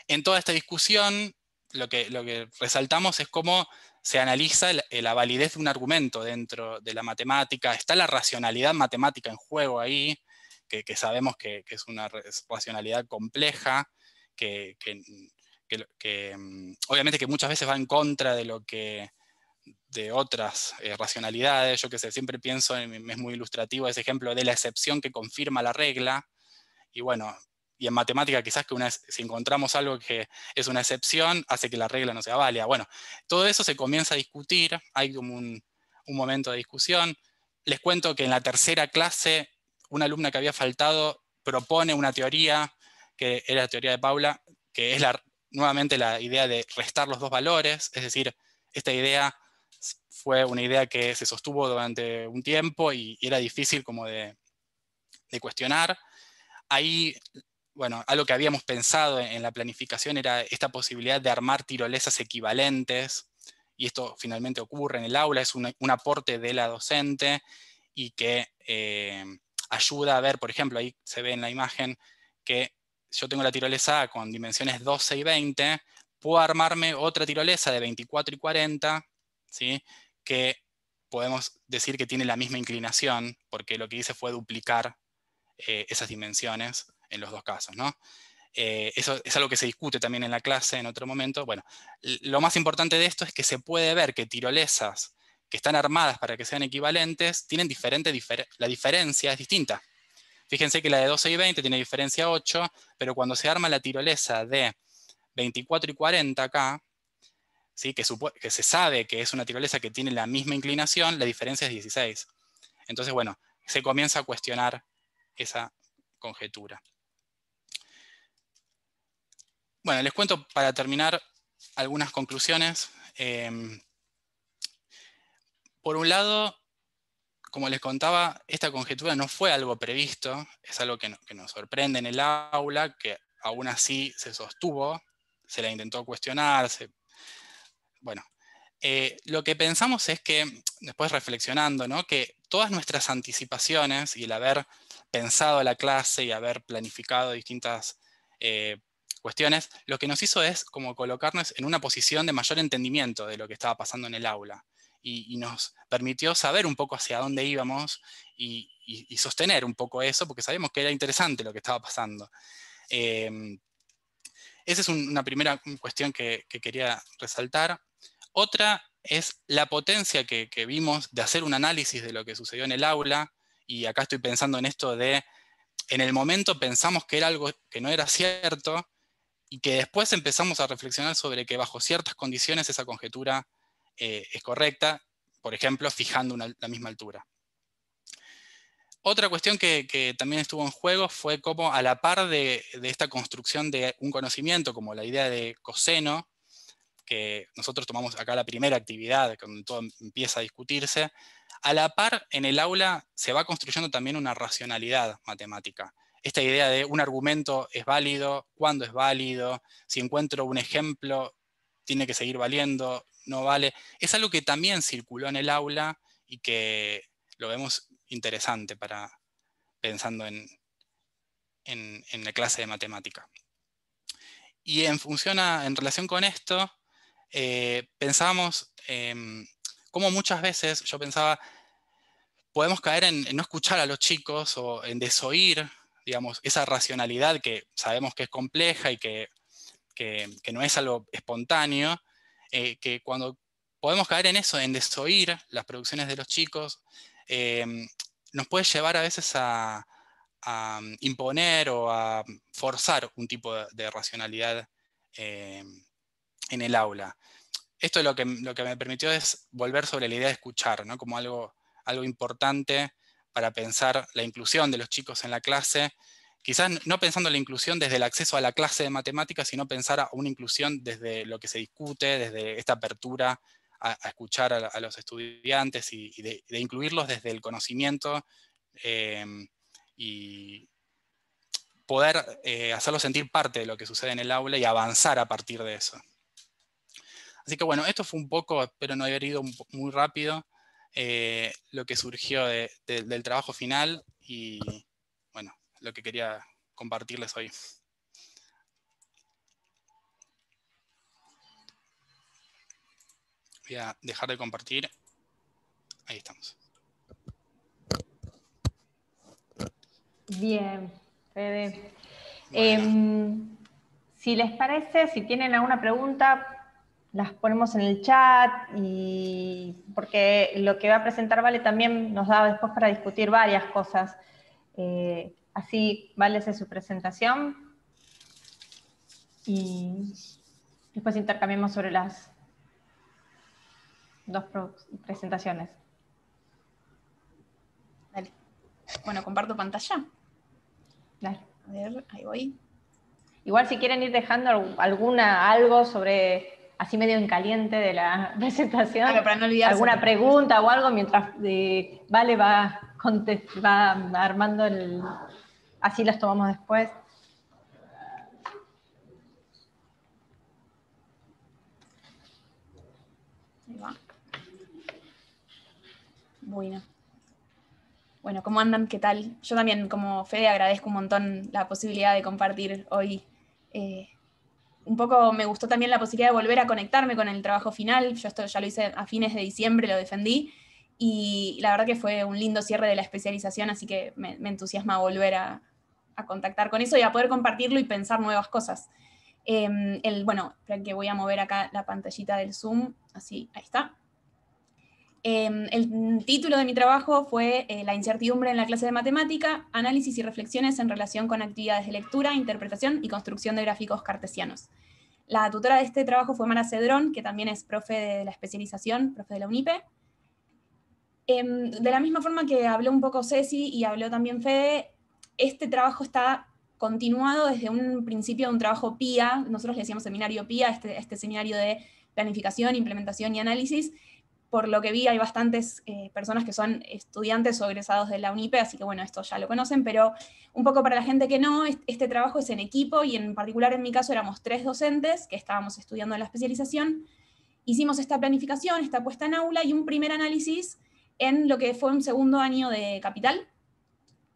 En toda esta discusión, lo que, lo que resaltamos es cómo se analiza eh, la, validez de un argumento dentro de la matemática, está la racionalidad matemática en juego ahí, que, sabemos que, es una racionalidad compleja, que, que, mm, obviamente que muchas veces va en contra de lo que de otras eh, racionalidades, yo que sé, siempre pienso, es muy ilustrativo ese ejemplo de la excepción que confirma la regla, y bueno, y en matemática quizás que una, si encontramos algo que es una excepción, hace que la regla no sea válida. Bueno, todo eso se comienza a discutir, hay como un, momento de discusión. Les cuento que en la tercera clase, una alumna que había faltado propone una teoría, que era la teoría de Paula, que es nuevamente la idea de restar los dos valores, es decir, esta idea fue una idea que se sostuvo durante un tiempo y, era difícil como de, de cuestionar. Ahí bueno, algo que habíamos pensado en la planificación era esta posibilidad de armar tirolesas equivalentes, y esto finalmente ocurre en el aula, es un, aporte de la docente y que eh, ayuda a ver, por ejemplo, ahí se ve en la imagen que yo tengo la tirolesa con dimensiones 12 y 20, puedo armarme otra tirolesa de 24 y 40, ¿sí? que podemos decir que tiene la misma inclinación, porque lo que hice fue duplicar eh, esas dimensiones en los dos casos, ¿no? Eh, eso es algo que se discute también en la clase en otro momento. Bueno, lo más importante de esto es que se puede ver que tirolesas que están armadas para que sean equivalentes tienen diferente, la diferencia es distinta. Fíjense que la de 12 y 20 tiene diferencia 8, pero cuando se arma la tirolesa de 24 y 40 acá, ¿sí? que, que se sabe que es una tirolesa que tiene la misma inclinación, la diferencia es 16. Entonces, bueno, se comienza a cuestionar esa conjetura. Bueno, les cuento para terminar algunas conclusiones. Em, por un lado, como les contaba, esta conjetura no fue algo previsto, es algo que, nos sorprende en el aula, que aún así se sostuvo, se la intentó cuestionar. Bueno, eh, lo que pensamos es que, después reflexionando, que todas nuestras anticipaciones y el haber pensado la clase y haber planificado distintas eh, cuestiones, lo que nos hizo es como colocarnos en una posición de mayor entendimiento de lo que estaba pasando en el aula y, nos permitió saber un poco hacia dónde íbamos y, sostener un poco eso porque sabemos que era interesante lo que estaba pasando. Em, esa es una primera cuestión que, quería resaltar. Otra es la potencia que vimos de hacer un análisis de lo que sucedió en el aula y acá estoy pensando en esto de en el momento pensamos que era algo que no era cierto y que después empezamos a reflexionar sobre que bajo ciertas condiciones esa conjetura eh, es correcta, por ejemplo, fijando la misma altura. Otra cuestión que, también estuvo en juego fue cómo a la par de, de, esta construcción de un conocimiento, como la idea de coseno, que nosotros tomamos acá la primera actividad, cuando todo empieza a discutirse, a la par en el aula se va construyendo también una racionalidad matemática esta idea de un argumento es válido, cuándo es válido, si encuentro un ejemplo, tiene que seguir valiendo, no vale, es algo que también circuló en el aula y que lo vemos interesante para pensando en, en, la clase de matemática. Y en, función en relación con esto, eh, pensamos, pensábamos cómo muchas veces yo pensaba, podemos caer en, no escuchar a los chicos o en desoír digamos, esa racionalidad que sabemos que es compleja y que, no es algo espontáneo, eh, que cuando podemos caer en eso, en desoír las producciones de los chicos, eh, nos puede llevar a veces a, imponer o a forzar un tipo de, racionalidad eh, en el aula. Esto lo que, lo que me permitió es volver sobre la idea de escuchar, ¿no? como algo, algo importante para pensar la inclusión de los chicos en la clase, quizás no pensando la inclusión desde el acceso a la clase de matemáticas, sino pensar una inclusión desde lo que se discute, desde esta apertura a, escuchar a, los estudiantes y, de, incluirlos desde el conocimiento em, y poder eh, hacerlos sentir parte de lo que sucede en el aula y avanzar a partir de eso. Así que bueno, esto fue un poco, espero no haber ido muy rápido. Eh, lo que surgió del trabajo final y bueno, lo que quería compartirles hoy. Voy a dejar de compartir. Ahí estamos. Bien, Fede. Em, si les parece, si tienen alguna pregunta, las ponemos en el chat y porque lo que va a presentar Vale también nos da después para discutir varias cosas. Eh, así Vale hace su presentación y después intercambiamos sobre las dos presentaciones. Bueno, comparto pantalla. A ver, ahí voy. Igual si quieren ir dejando alguna, algo sobre así medio en caliente de la <laughs> presentación, para no alguna pregunta o algo, mientras eh, Vale va, armando el... Así las tomamos después. Ahí va. Bueno. Bueno, ¿cómo andan? ¿Qué tal? Yo también, como Fede, agradezco un montón la posibilidad de compartir hoy eh, un poco me gustó también la posibilidad de volver a conectarme con el trabajo final. Yo esto ya lo hice a fines de diciembre, lo defendí. Y la verdad que fue un lindo cierre de la especialización, así que me, entusiasma volver a, contactar con eso y a poder compartirlo y pensar nuevas cosas. Eh, el, bueno, que voy a mover acá la pantallita del Zoom, así, ahí está. Em, el título de mi trabajo fue eh, La incertidumbre en la clase de matemática, análisis y reflexiones en relación con actividades de lectura, interpretación y construcción de gráficos cartesianos. La tutora de este trabajo fue Mara Cedrón, que también es profe de la especialización, profe de la UNIPE. Em, de la misma forma que habló un poco Ceci y habló también Fede, este trabajo está continuado desde un principio de un trabajo PIA, nosotros le decíamos seminario PIA, este, este seminario de planificación, implementación y análisis, por lo que vi, hay bastantes eh, personas que son estudiantes o egresados de la UNIPE, así que bueno, esto ya lo conocen, pero un poco para la gente que no, este trabajo es en equipo y en particular en mi caso éramos tres docentes que estábamos estudiando la especialización. Hicimos esta planificación, esta puesta en aula y un primer análisis en lo que fue un segundo año de Capital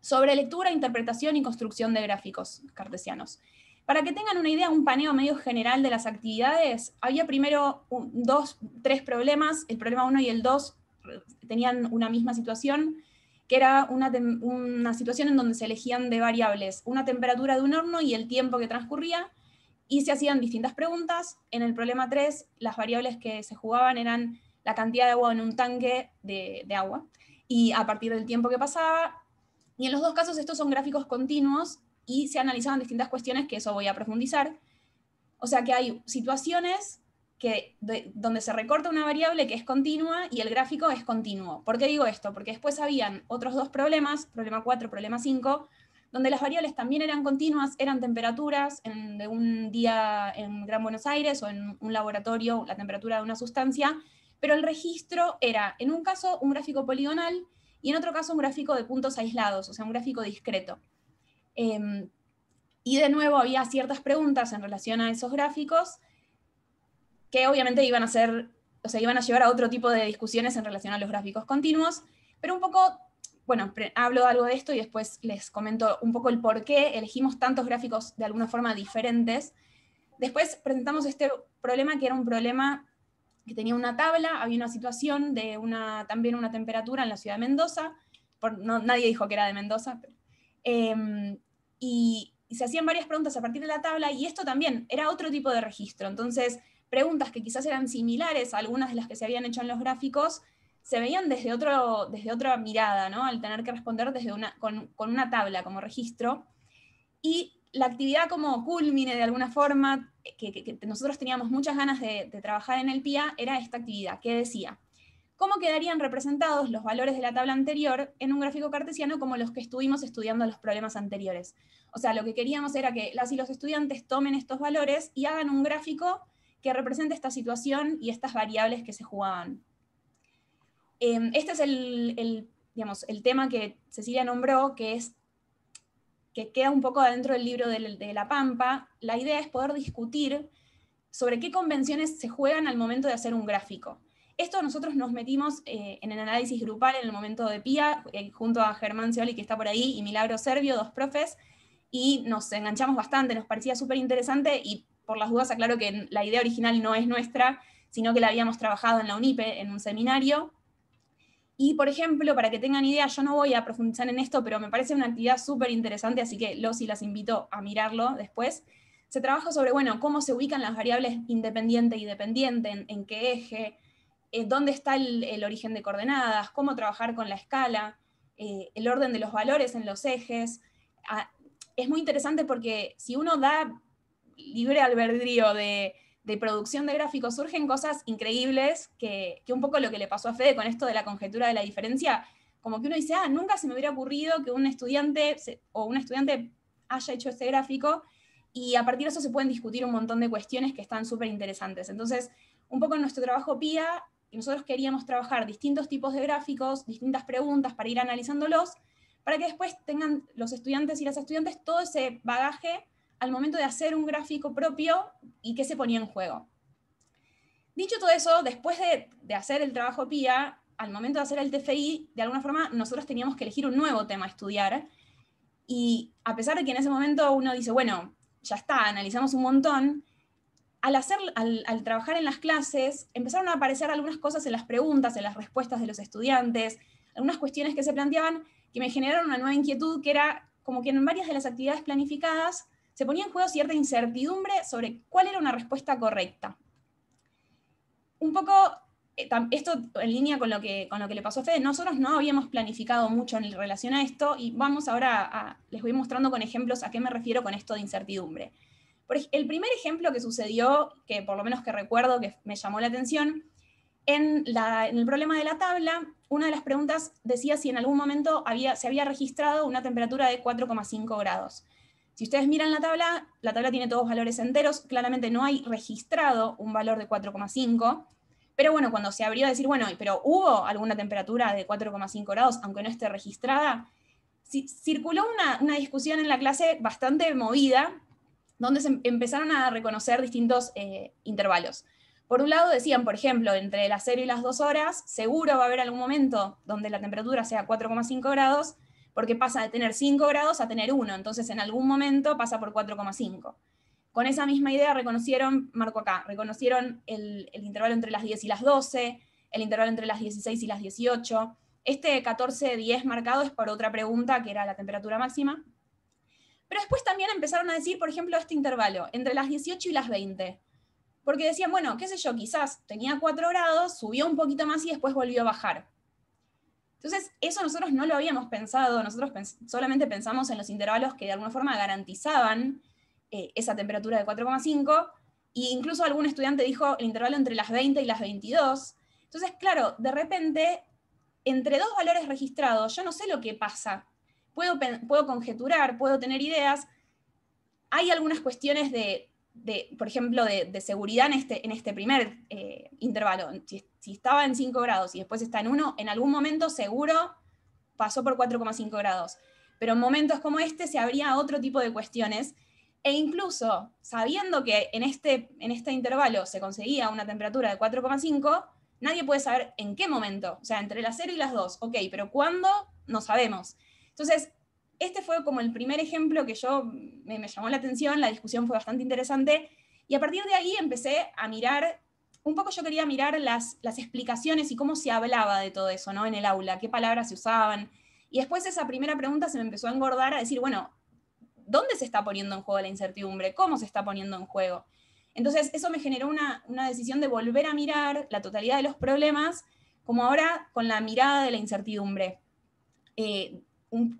sobre lectura, interpretación y construcción de gráficos cartesianos. Para que tengan una idea, un paneo medio general de las actividades, había primero dos, tres problemas, el problema 1 y el 2 tenían una misma situación, que era una, situación en donde se elegían de variables una temperatura de un horno y el tiempo que transcurría, y se hacían distintas preguntas. En el problema 3, las variables que se jugaban eran la cantidad de agua en un tanque de, de agua, y a partir del tiempo que pasaba, y en los dos casos estos son gráficos continuos y se analizaban distintas cuestiones que eso voy a profundizar. O sea que hay situaciones que donde se recorta una variable que es continua y el gráfico es continuo. ¿Por qué digo esto? Porque después habían otros dos problemas, problema 4, problema 5, donde las variables también eran continuas, eran temperaturas de un día en Gran Buenos Aires o en un laboratorio, la temperatura de una sustancia, pero el registro era, en un caso, un gráfico poligonal y en otro caso un gráfico de puntos aislados, o sea, un gráfico discreto. Em, y de nuevo había ciertas preguntas en relación a esos gráficos que obviamente iban a ser, o sea, iban a llevar a otro tipo de discusiones en relación a los gráficos continuos, pero un poco, bueno, hablo algo de esto y después les comento un poco el por qué elegimos tantos gráficos de alguna forma diferentes. Después presentamos este problema que era un problema que tenía una tabla, había una situación de una, también una temperatura en la ciudad de Mendoza, no, nadie dijo que era de Mendoza, em, y, se hacían varias preguntas a partir de la tabla y esto también era otro tipo de registro. Entonces, preguntas que quizás eran similares a algunas de las que se habían hecho en los gráficos, se veían desde, otro, desde otra mirada, ¿no? al tener que responder desde una, con, una tabla como registro. Y la actividad como culmine de alguna forma, que, nosotros teníamos muchas ganas de, trabajar en el PIA, era esta actividad, que decía, cómo quedarían representados los valores de la tabla anterior en un gráfico cartesiano como los que estuvimos estudiando los problemas anteriores. O sea, lo que queríamos era que las y los estudiantes tomen estos valores y hagan un gráfico que represente esta situación y estas variables que se jugaban. Em, este es el, el tema que Cecilia nombró, que es que queda un poco adentro del libro de La Pampa, la idea es poder discutir sobre qué convenciones se juegan al momento de hacer un gráfico. Esto nosotros nos metimos eh, en el análisis grupal en el momento de PIA, eh, junto a Germán Cioli, que está por ahí, y Milagro Servio, dos profes, y nos enganchamos bastante, nos parecía súper interesante, y por las dudas aclaro que la idea original no es nuestra, sino que la habíamos trabajado en la UNIPE, en un seminario. Y, por ejemplo, para que tengan idea, yo no voy a profundizar en esto, pero me parece una actividad súper interesante, así que los y las invito a mirarlo después. Se trabaja sobre, bueno, cómo se ubican las variables independiente y dependiente, en qué eje, eh, dónde está el, origen de coordenadas, cómo trabajar con la escala, eh, el orden de los valores en los ejes. Ah, es muy interesante porque si uno da libre albedrío de, producción de gráficos, surgen cosas increíbles que, un poco lo que le pasó a Fede con esto de la conjetura de la diferencia, como que uno dice, ah, nunca se me hubiera ocurrido que un estudiante o un estudiante haya hecho este gráfico, y a partir de eso se pueden discutir un montón de cuestiones que están súper interesantes. Entonces, un poco en nuestro trabajo PIA nosotros queríamos trabajar distintos tipos de gráficos, distintas preguntas para ir analizándolos, para que después tengan los estudiantes y las estudiantes todo ese bagaje al momento de hacer un gráfico propio y qué se ponía en juego. Dicho todo eso, después de, de hacer el trabajo PIA, al momento de hacer el TFI, de alguna forma nosotros teníamos que elegir un nuevo tema a estudiar. Y a pesar de que en ese momento uno dice, bueno, ya está, analizamos un montón, al, hacer, al, trabajar en las clases, empezaron a aparecer algunas cosas en las preguntas, en las respuestas de los estudiantes, algunas cuestiones que se planteaban que me generaron una nueva inquietud, que era como que en varias de las actividades planificadas se ponía en juego cierta incertidumbre sobre cuál era una respuesta correcta. Un poco, eh, esto en línea con lo que, con lo que le pasó a Fede, nosotros no habíamos planificado mucho en relación a esto, y vamos ahora, a, les voy mostrando con ejemplos a qué me refiero con esto de incertidumbre el primer ejemplo que sucedió, que por lo menos que recuerdo que me llamó la atención, en, el problema de la tabla, una de las preguntas decía si en algún momento había, se había registrado una temperatura de 4,5 grados. Si ustedes miran la tabla, la tabla tiene todos valores enteros, claramente no hay registrado un valor de 4,5, pero bueno, cuando se abrió a decir, bueno, pero hubo alguna temperatura de 4,5 grados, aunque no esté registrada, circuló una discusión en la clase bastante movida, donde se em, empezaron a reconocer distintos eh, intervalos. Por un lado decían, por ejemplo, entre las 0 y las 2 horas, seguro va a haber algún momento donde la temperatura sea 4,5 grados, porque pasa de tener 5 grados a tener 1, entonces en algún momento pasa por 4,5. Con esa misma idea reconocieron, marco acá, reconocieron el, el intervalo entre las 10 y las 12, el intervalo entre las 16 y las 18. Este 14-10 marcado es por otra pregunta, que era la temperatura máxima. Pero después también empezaron a decir, por ejemplo, este intervalo, entre las 18 y las 20. Porque decían, bueno, qué sé yo, quizás tenía 4 grados, subió un poquito más y después volvió a bajar. Entonces, eso nosotros no lo habíamos pensado, nosotros solamente pensamos en los intervalos que de alguna forma garantizaban eh, esa temperatura de 4,5, e incluso algún estudiante dijo el intervalo entre las 20 y las 22. Entonces, claro, de repente, entre dos valores registrados, yo no sé lo que pasa puedo, puedo conjeturar, puedo tener ideas. Hay algunas cuestiones de, por ejemplo, de, seguridad en este, en este primer eh, intervalo. Si, estaba en 5 grados y después está en 1, en algún momento seguro pasó por 4,5 grados. Pero en momentos como este se habría otro tipo de cuestiones. E incluso sabiendo que en este, en este intervalo se conseguía una temperatura de 4,5, nadie puede saber en qué momento, o sea, entre las 0 y las 2, ok, pero ¿cuándo? No sabemos. Entonces, este fue como el primer ejemplo que yo me, llamó la atención, la discusión fue bastante interesante, y a partir de ahí empecé a mirar, un poco yo quería mirar las, explicaciones y cómo se hablaba de todo eso, ¿no? En el aula, qué palabras se usaban. Y después esa primera pregunta se me empezó a engordar a decir, bueno, ¿dónde se está poniendo en juego la incertidumbre? ¿Cómo se está poniendo en juego? Entonces, eso me generó una, decisión de volver a mirar la totalidad de los problemas, como ahora con la mirada de la incertidumbre. Eh,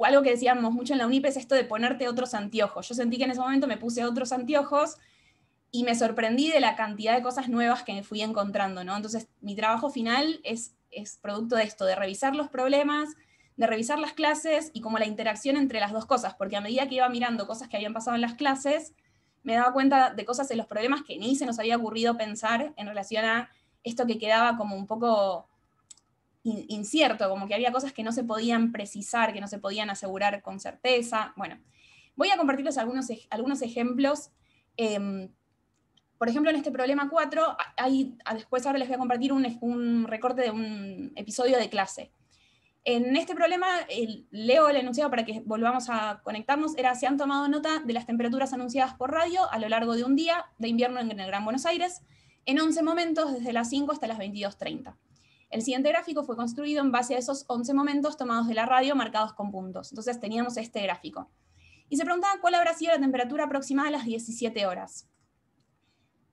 algo que decíamos mucho en la UNIP es esto de ponerte otros anteojos. Yo sentí que en ese momento me puse otros anteojos y me sorprendí de la cantidad de cosas nuevas que me fui encontrando, ¿no? Entonces, mi trabajo final es, es producto de esto, de revisar los problemas, de revisar las clases y como la interacción entre las dos cosas, porque a medida que iba mirando cosas que habían pasado en las clases, me daba cuenta de cosas en los problemas que ni se nos había ocurrido pensar en relación a esto que quedaba como un poco incierto, como que había cosas que no se podían precisar, que no se podían asegurar con certeza. Bueno, voy a compartirles algunos, algunos ejemplos. Em, por ejemplo, en este problema 4, hay, después ahora les voy a compartir un, recorte de un episodio de clase. En este problema, leo el enunciado para que volvamos a conectarnos, era se han tomado nota de las temperaturas anunciadas por radio a lo largo de un día de invierno en el Gran Buenos Aires, en 11 momentos, desde las 5 hasta las 22.30. El siguiente gráfico fue construido en base a esos 11 momentos tomados de la radio marcados con puntos. Entonces teníamos este gráfico. Y se preguntaba cuál habrá sido la temperatura aproximada a las 17 horas.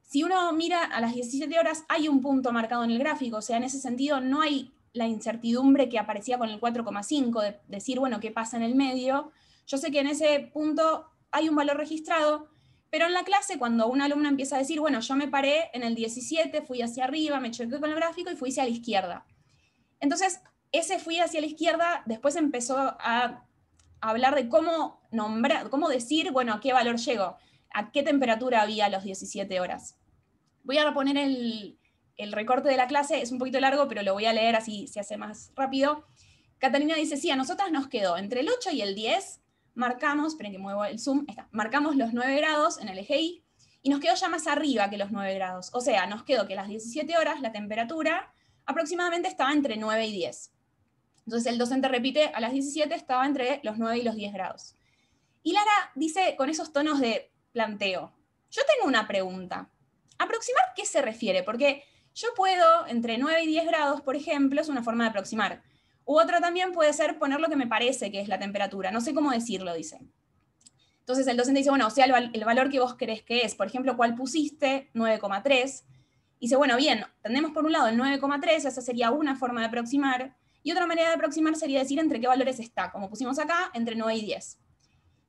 Si uno mira a las 17 horas, hay un punto marcado en el gráfico, o sea, en ese sentido no hay la incertidumbre que aparecía con el 4,5, de decir, bueno, ¿qué pasa en el medio? Yo sé que en ese punto hay un valor registrado, pero en la clase, cuando una alumna empieza a decir, bueno, yo me paré en el 17, fui hacia arriba, me choqué con el gráfico y fui hacia la izquierda. Entonces, ese fui hacia la izquierda, después empezó a hablar de cómo nombrar, cómo decir, bueno, a qué valor llego, a qué temperatura había a las 17 horas. Voy a poner el, el recorte de la clase, es un poquito largo, pero lo voy a leer así se hace más rápido. Catalina dice, sí, a nosotras nos quedó entre el 8 y el 10 marcamos, esperen que muevo el zoom, está, marcamos los 9 grados en el eje Y, y nos quedó ya más arriba que los 9 grados. O sea, nos quedó que a las 17 horas la temperatura aproximadamente estaba entre 9 y 10. Entonces el docente repite, a las 17 estaba entre los 9 y los 10 grados. Y Lara dice con esos tonos de planteo, yo tengo una pregunta. ¿Aproximar qué se refiere? Porque yo puedo, entre 9 y 10 grados, por ejemplo, es una forma de aproximar. U otra también puede ser poner lo que me parece que es la temperatura. No sé cómo decirlo, dice. Entonces el docente dice, bueno, o sea, el, valor que vos crees que es, por ejemplo, ¿cuál pusiste? 9,3. Dice, bueno, bien, tenemos por un lado el 9,3, esa sería una forma de aproximar, y otra manera de aproximar sería decir entre qué valores está, como pusimos acá, entre 9 y 10.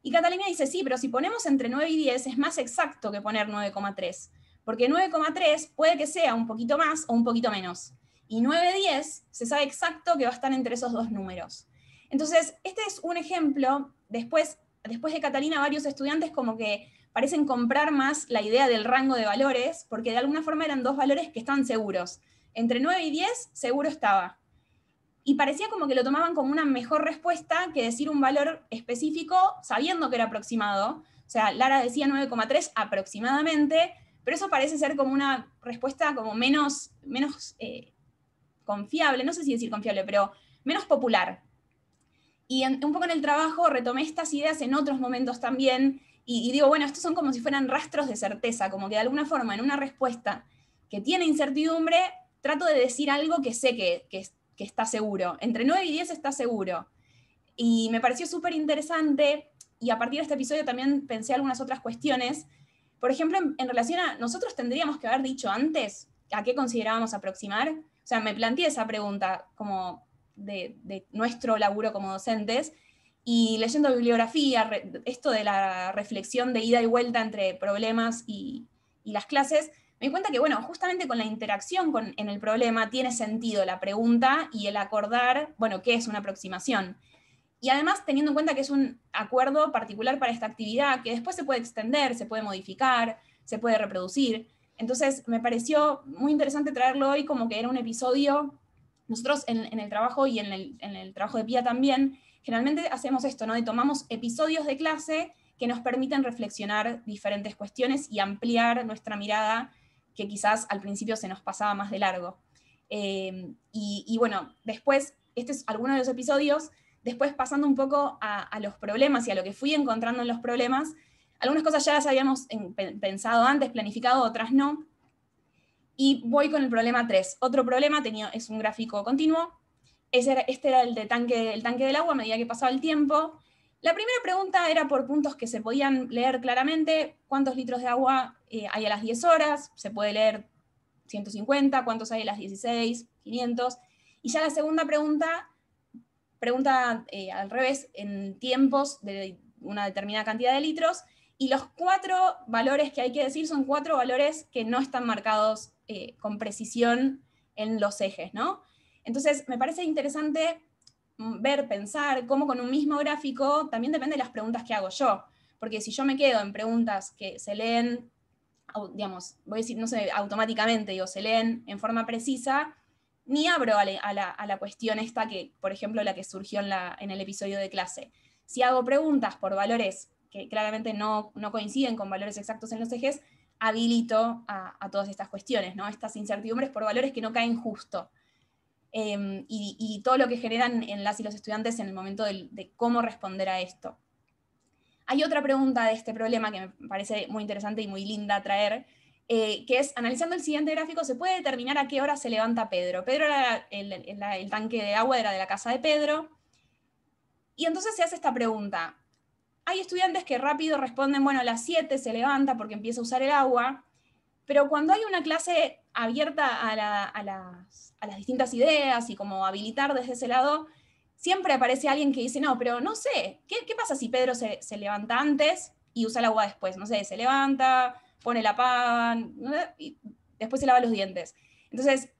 Y Catalina dice, sí, pero si ponemos entre 9 y 10 es más exacto que poner 9,3, porque 9,3 puede que sea un poquito más o un poquito menos y 910, se sabe exacto que va a estar entre esos dos números. Entonces, este es un ejemplo. Después, después de Catalina, varios estudiantes como que parecen comprar más la idea del rango de valores, porque de alguna forma eran dos valores que están seguros. Entre 9 y 10 seguro estaba. Y parecía como que lo tomaban como una mejor respuesta que decir un valor específico sabiendo que era aproximado. O sea, Lara decía 9,3 aproximadamente, pero eso parece ser como una respuesta como menos, menos eh, confiable, no sé si decir confiable, pero menos popular. Y un poco en el trabajo retomé estas ideas en otros momentos también y, digo, bueno, estos son como si fueran rastros de certeza, como que de alguna forma en una respuesta que tiene incertidumbre, trato de decir algo que sé que, está seguro. Entre 9 y 10 está seguro. Y me pareció súper interesante y a partir de este episodio también pensé algunas otras cuestiones. Por ejemplo, en, en relación a nosotros tendríamos que haber dicho antes a qué considerábamos aproximar o sea, me planteé esa pregunta como de, nuestro laburo como docentes y leyendo bibliografía, esto de la reflexión de ida y vuelta entre problemas y, las clases, me di cuenta que, bueno, justamente con la interacción con, en el problema tiene sentido la pregunta y el acordar, bueno, qué es una aproximación. Y además, teniendo en cuenta que es un acuerdo particular para esta actividad, que después se puede extender, se puede modificar, se puede reproducir. Entonces, me pareció muy interesante traerlo hoy como que era un episodio. Nosotros en, el trabajo y en el, trabajo de PIA también, generalmente hacemos esto, ¿no? De tomamos episodios de clase que nos permiten reflexionar diferentes cuestiones y ampliar nuestra mirada que quizás al principio se nos pasaba más de largo. Eh, y, bueno, después, este es alguno de los episodios, después pasando un poco a los problemas y a lo que fui encontrando en los problemas, algunas cosas ya las habíamos pensado antes, planificado, otras no. Y voy con el problema 3. Otro problema tenía, es un gráfico continuo. este era el, de tanque, tanque del agua a medida que pasaba el tiempo. La primera pregunta era por puntos que se podían leer claramente. ¿Cuántos litros de agua eh, hay a las 10 horas? Se puede leer 150. ¿Cuántos hay a las 16? 500. Y ya la segunda pregunta, pregunta eh, al revés, en tiempos de una determinada cantidad de litros, y los cuatro valores que hay que decir son cuatro valores que no están marcados eh, con precisión en los ejes, ¿no? Entonces, me parece interesante mm, ver, pensar cómo con un mismo gráfico, también depende de las preguntas que hago yo, porque si yo me quedo en preguntas que se leen, digamos, voy a decir, no sé, automáticamente, digo, se leen en forma precisa, ni abro a la, cuestión esta que, por ejemplo, la que surgió en, la, en el episodio de clase. Si hago preguntas por valores que claramente no, coinciden con valores exactos en los ejes, habilito a, todas estas cuestiones, ¿no? estas incertidumbres por valores que no caen justo. Em, y, todo lo que generan en las y los estudiantes en el momento de, cómo responder a esto. Hay otra pregunta de este problema que me parece muy interesante y muy linda traer, eh, que es, analizando el siguiente gráfico, se puede determinar a qué hora se levanta Pedro. Pedro era el, el tanque de agua, era de la casa de Pedro. Y entonces se hace esta pregunta, hay estudiantes que rápido responden, bueno, a las 7 se levanta porque empieza a usar el agua, pero cuando hay una clase abierta a, las, distintas ideas y como habilitar desde ese lado, siempre aparece alguien que dice, no, pero no sé, ¿qué, pasa si Pedro se, levanta antes y usa el agua después? No sé, se levanta, pone la pan, y después se lava los dientes. Entonces,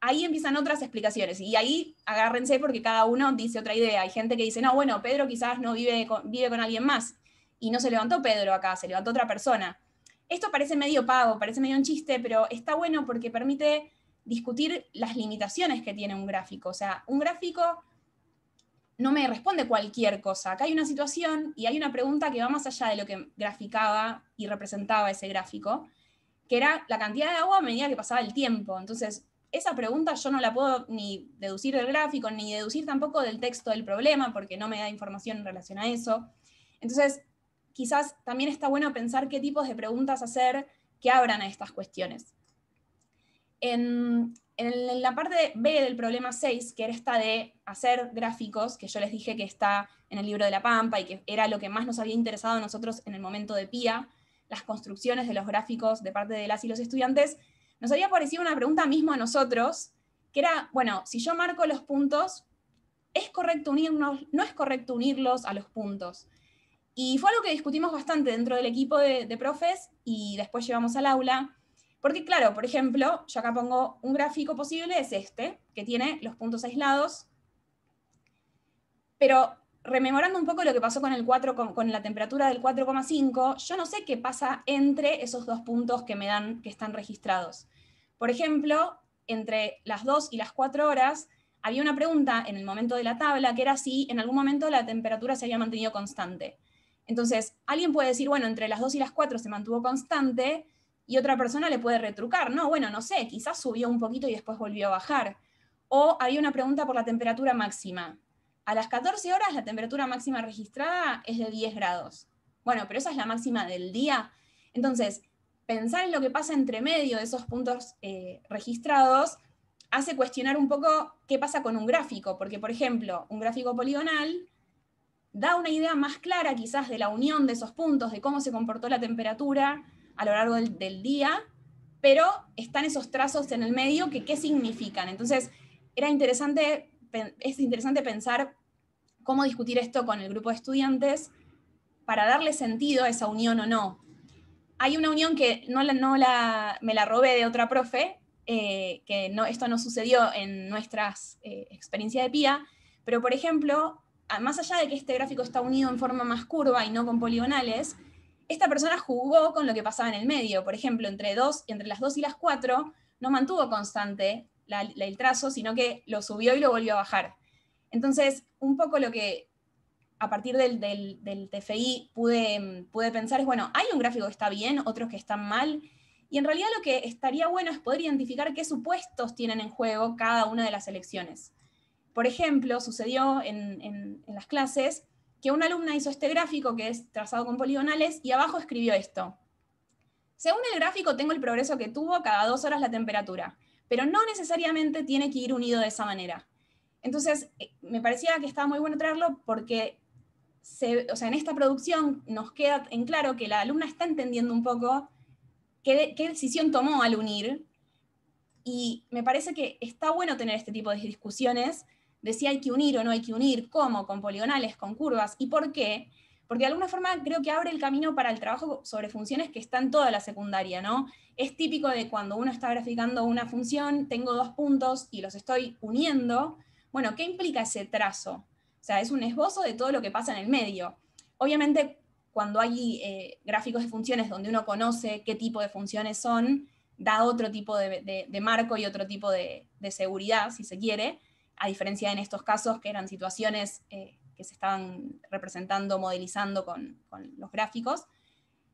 ahí empiezan otras explicaciones y ahí agárrense porque cada uno dice otra idea. Hay gente que dice, no, bueno, Pedro quizás no vive con, vive con alguien más y no se levantó Pedro acá, se levantó otra persona. Esto parece medio pago, parece medio un chiste, pero está bueno porque permite discutir las limitaciones que tiene un gráfico. O sea, un gráfico no me responde cualquier cosa. Acá hay una situación y hay una pregunta que va más allá de lo que graficaba y representaba ese gráfico, que era la cantidad de agua a medida que pasaba el tiempo. Entonces, esa pregunta yo no la puedo ni deducir del gráfico, ni deducir tampoco del texto del problema, porque no me da información en relación a eso. Entonces, quizás también está bueno pensar qué tipos de preguntas hacer que abran a estas cuestiones. En, la parte B del problema 6, que era esta de hacer gráficos, que yo les dije que está en el libro de La Pampa y que era lo que más nos había interesado a nosotros en el momento de PIA, las construcciones de los gráficos de parte de las y los estudiantes, nos había parecido una pregunta mismo a nosotros, que era, bueno, si yo marco los puntos, ¿es correcto unirnos? ¿No es correcto unirlos a los puntos? Y fue algo que discutimos bastante dentro del equipo de, de profes y después llevamos al aula. Porque claro, por ejemplo, yo acá pongo un gráfico posible, es este, que tiene los puntos aislados, pero rememorando un poco lo que pasó con, el 4, con, la temperatura del 4,5, yo no sé qué pasa entre esos dos puntos que me dan, que están registrados. Por ejemplo, entre las 2 y las 4 horas, había una pregunta en el momento de la tabla que era si en algún momento la temperatura se había mantenido constante. Entonces, alguien puede decir, bueno, entre las 2 y las 4 se mantuvo constante, y otra persona le puede retrucar, no, bueno, no sé, quizás subió un poquito y después volvió a bajar. O había una pregunta por la temperatura máxima a las 14 horas la temperatura máxima registrada es de 10 grados. Bueno, pero esa es la máxima del día. Entonces, pensar en lo que pasa entre medio de esos puntos eh, registrados hace cuestionar un poco qué pasa con un gráfico, porque, por ejemplo, un gráfico poligonal da una idea más clara quizás de la unión de esos puntos, de cómo se comportó la temperatura a lo largo del día, pero están esos trazos en el medio que qué significan. Entonces, era interesante es interesante pensar cómo discutir esto con el grupo de estudiantes para darle sentido a esa unión o no. Hay una unión que no, no me la robé de otra profe, eh, que no, esto no sucedió en nuestras eh, experiencias de PIA, pero por ejemplo, más allá de que este gráfico está unido en forma más curva y no con poligonales, esta persona jugó con lo que pasaba en el medio. Por ejemplo, entre, dos, entre las 2 y las 4 no mantuvo constante el trazo, sino que lo subió y lo volvió a bajar. Entonces, un poco lo que a partir del, del, TFI pude, pensar es, bueno, hay un gráfico que está bien, otros que están mal, y en realidad lo que estaría bueno es poder identificar qué supuestos tienen en juego cada una de las elecciones. Por ejemplo, sucedió en las clases que una alumna hizo este gráfico que es trazado con poligonales y abajo escribió esto. Según el gráfico tengo el progreso que tuvo cada dos horas la temperatura pero no necesariamente tiene que ir unido de esa manera. Entonces, eh, me parecía que estaba muy bueno traerlo porque o sea, en esta producción nos queda en claro que la alumna está entendiendo un poco qué, qué decisión tomó al unir y me parece que está bueno tener este tipo de discusiones de si hay que unir o no hay que unir, cómo, con poligonales, con curvas y por qué, porque de alguna forma creo que abre el camino para el trabajo sobre funciones que está en toda la secundaria, ¿no? Es típico de cuando uno está graficando una función, tengo dos puntos y los estoy uniendo. Bueno, ¿qué implica ese trazo? O sea, es un esbozo de todo lo que pasa en el medio. Obviamente, cuando hay eh, gráficos de funciones donde uno conoce qué tipo de funciones son, da otro tipo de, marco y otro tipo de, seguridad, si se quiere, a diferencia en estos casos que eran situaciones eh, que se estaban representando, modelizando con, los gráficos.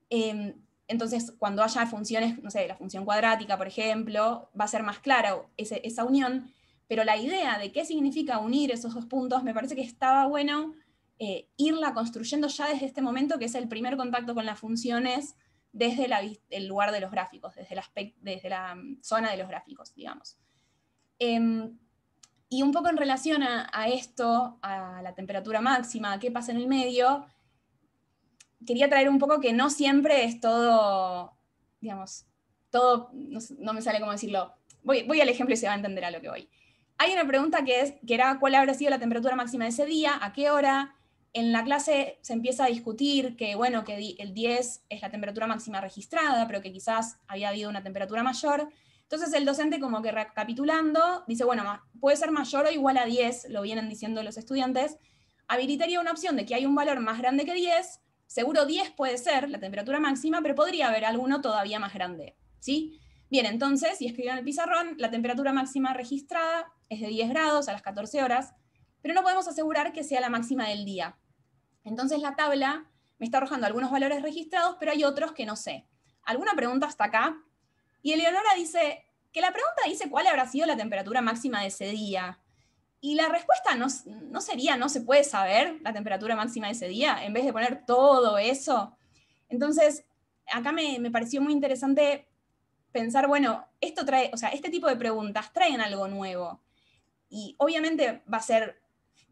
Em, entonces, cuando haya funciones, no sé, la función cuadrática, por ejemplo, va a ser más clara esa unión, pero la idea de qué significa unir esos dos puntos me parece que estaba bueno eh, irla construyendo ya desde este momento, que es el primer contacto con las funciones desde el lugar de los gráficos, desde, la mm, zona de los gráficos, digamos. Em, y un poco en relación a, a, esto, a la temperatura máxima, a qué pasa en el medio, quería traer un poco que no siempre es todo, digamos, todo, no, me sale como decirlo. Voy, voy, al ejemplo y se va a entender a lo que voy. Hay una pregunta que, es, que era cuál habrá sido la temperatura máxima de ese día, a qué hora. En la clase se empieza a discutir que, bueno, que el 10 es la temperatura máxima registrada, pero que quizás había habido una temperatura mayor. Entonces el docente como que recapitulando, dice, bueno, puede ser mayor o igual a 10, lo vienen diciendo los estudiantes, habilitaría una opción de que hay un valor más grande que 10 Seguro 10 puede ser la temperatura máxima, pero podría haber alguno todavía más grande. ¿sí? Bien, entonces, si escribo en el pizarrón, la temperatura máxima registrada es de 10 grados a las 14 horas, pero no podemos asegurar que sea la máxima del día. Entonces la tabla me está arrojando algunos valores registrados, pero hay otros que no sé. ¿Alguna pregunta hasta acá? Y Eleonora dice que la pregunta dice cuál habrá sido la temperatura máxima de ese día. Y la respuesta no, no sería, no se puede saber la temperatura máxima de ese día, en vez de poner todo eso. Entonces, acá me, me pareció muy interesante pensar, bueno, esto trae, o sea, este tipo de preguntas traen algo nuevo. Y obviamente va a ser,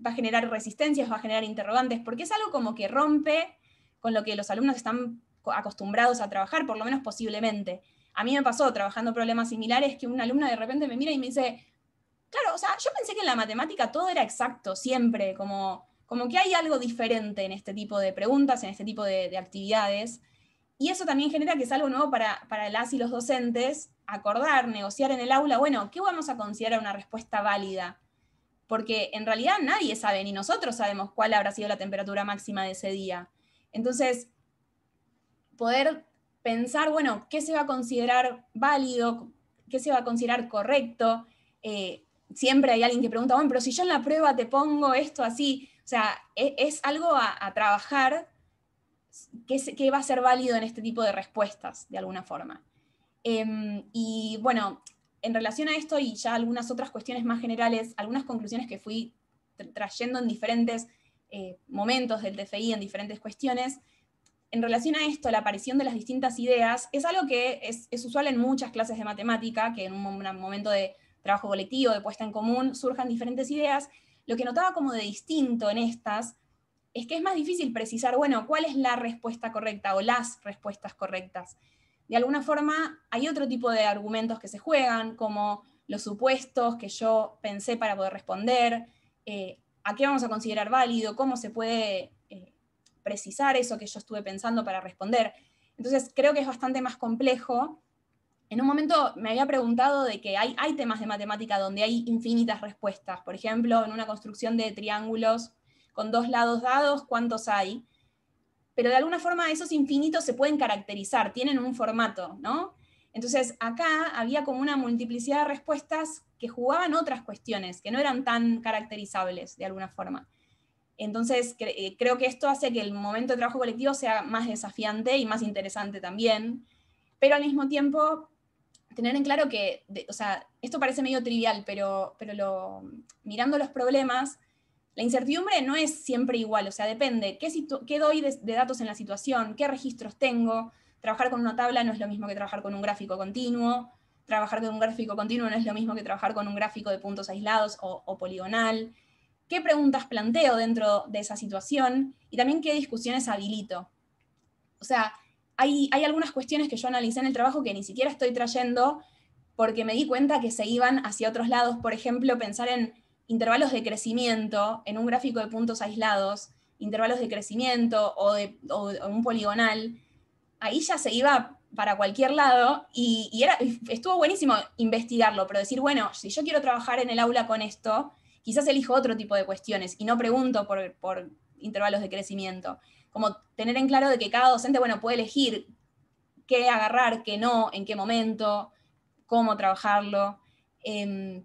va a generar resistencias, va a generar interrogantes, porque es algo como que rompe con lo que los alumnos están acostumbrados a trabajar, por lo menos posiblemente. A mí me pasó trabajando problemas similares que una alumna de repente me mira y me dice, Claro, o sea, yo pensé que en la matemática todo era exacto, siempre, como, como que hay algo diferente en este tipo de preguntas, en este tipo de, actividades. Y eso también genera que es algo nuevo para, para las y los docentes acordar, negociar en el aula, bueno, ¿qué vamos a considerar una respuesta válida? Porque en realidad nadie sabe, ni nosotros sabemos cuál habrá sido la temperatura máxima de ese día. Entonces, poder pensar, bueno, ¿qué se va a considerar válido? ¿Qué se va a considerar correcto? Eh, siempre hay alguien que pregunta, bueno, pero si yo en la prueba te pongo esto así, o sea, e, es, algo a, trabajar que, va a ser válido en este tipo de respuestas, de alguna forma. Em, y bueno, en relación a esto y ya algunas otras cuestiones más generales, algunas conclusiones que fui trayendo en diferentes eh, momentos del TFI, en diferentes cuestiones, en relación a esto, la aparición de las distintas ideas es algo que es, usual en muchas clases de matemática, que en un momento de trabajo colectivo, de puesta en común, surjan diferentes ideas. Lo que notaba como de distinto en estas es que es más difícil precisar, bueno, cuál es la respuesta correcta o las respuestas correctas. De alguna forma, hay otro tipo de argumentos que se juegan, como los supuestos que yo pensé para poder responder, eh, a qué vamos a considerar válido, cómo se puede eh, precisar eso que yo estuve pensando para responder. Entonces, creo que es bastante más complejo en un momento me había preguntado de que hay, hay temas de matemática donde hay infinitas respuestas. Por ejemplo, en una construcción de triángulos con dos lados dados, ¿cuántos hay? Pero de alguna forma esos infinitos se pueden caracterizar, tienen un formato, ¿no? Entonces, acá había como una multiplicidad de respuestas que jugaban otras cuestiones, que no eran tan caracterizables de alguna forma. Entonces, eh, creo que esto hace que el momento de trabajo colectivo sea más desafiante y más interesante también, pero al mismo tiempo tener en claro que, o sea, esto parece medio trivial, pero, pero mirando los problemas, la incertidumbre no es siempre igual, o sea, depende qué, qué doy de, datos en la situación, qué registros tengo, trabajar con una tabla no es lo mismo que trabajar con un gráfico continuo, trabajar con un gráfico continuo no es lo mismo que trabajar con un gráfico de puntos aislados o, o poligonal, qué preguntas planteo dentro de esa situación y también qué discusiones habilito. O sea, hay, algunas cuestiones que yo analicé en el trabajo que ni siquiera estoy trayendo porque me di cuenta que se iban hacia otros lados, por ejemplo, pensar en intervalos de crecimiento, en un gráfico de puntos aislados, intervalos de crecimiento o, un poligonal, ahí ya se iba para cualquier lado y, estuvo buenísimo investigarlo, pero decir, bueno, si yo quiero trabajar en el aula con esto, quizás elijo otro tipo de cuestiones y no pregunto por intervalos de crecimiento como tener en claro de que cada docente, bueno, puede elegir qué agarrar, qué no, en qué momento, cómo trabajarlo. Em,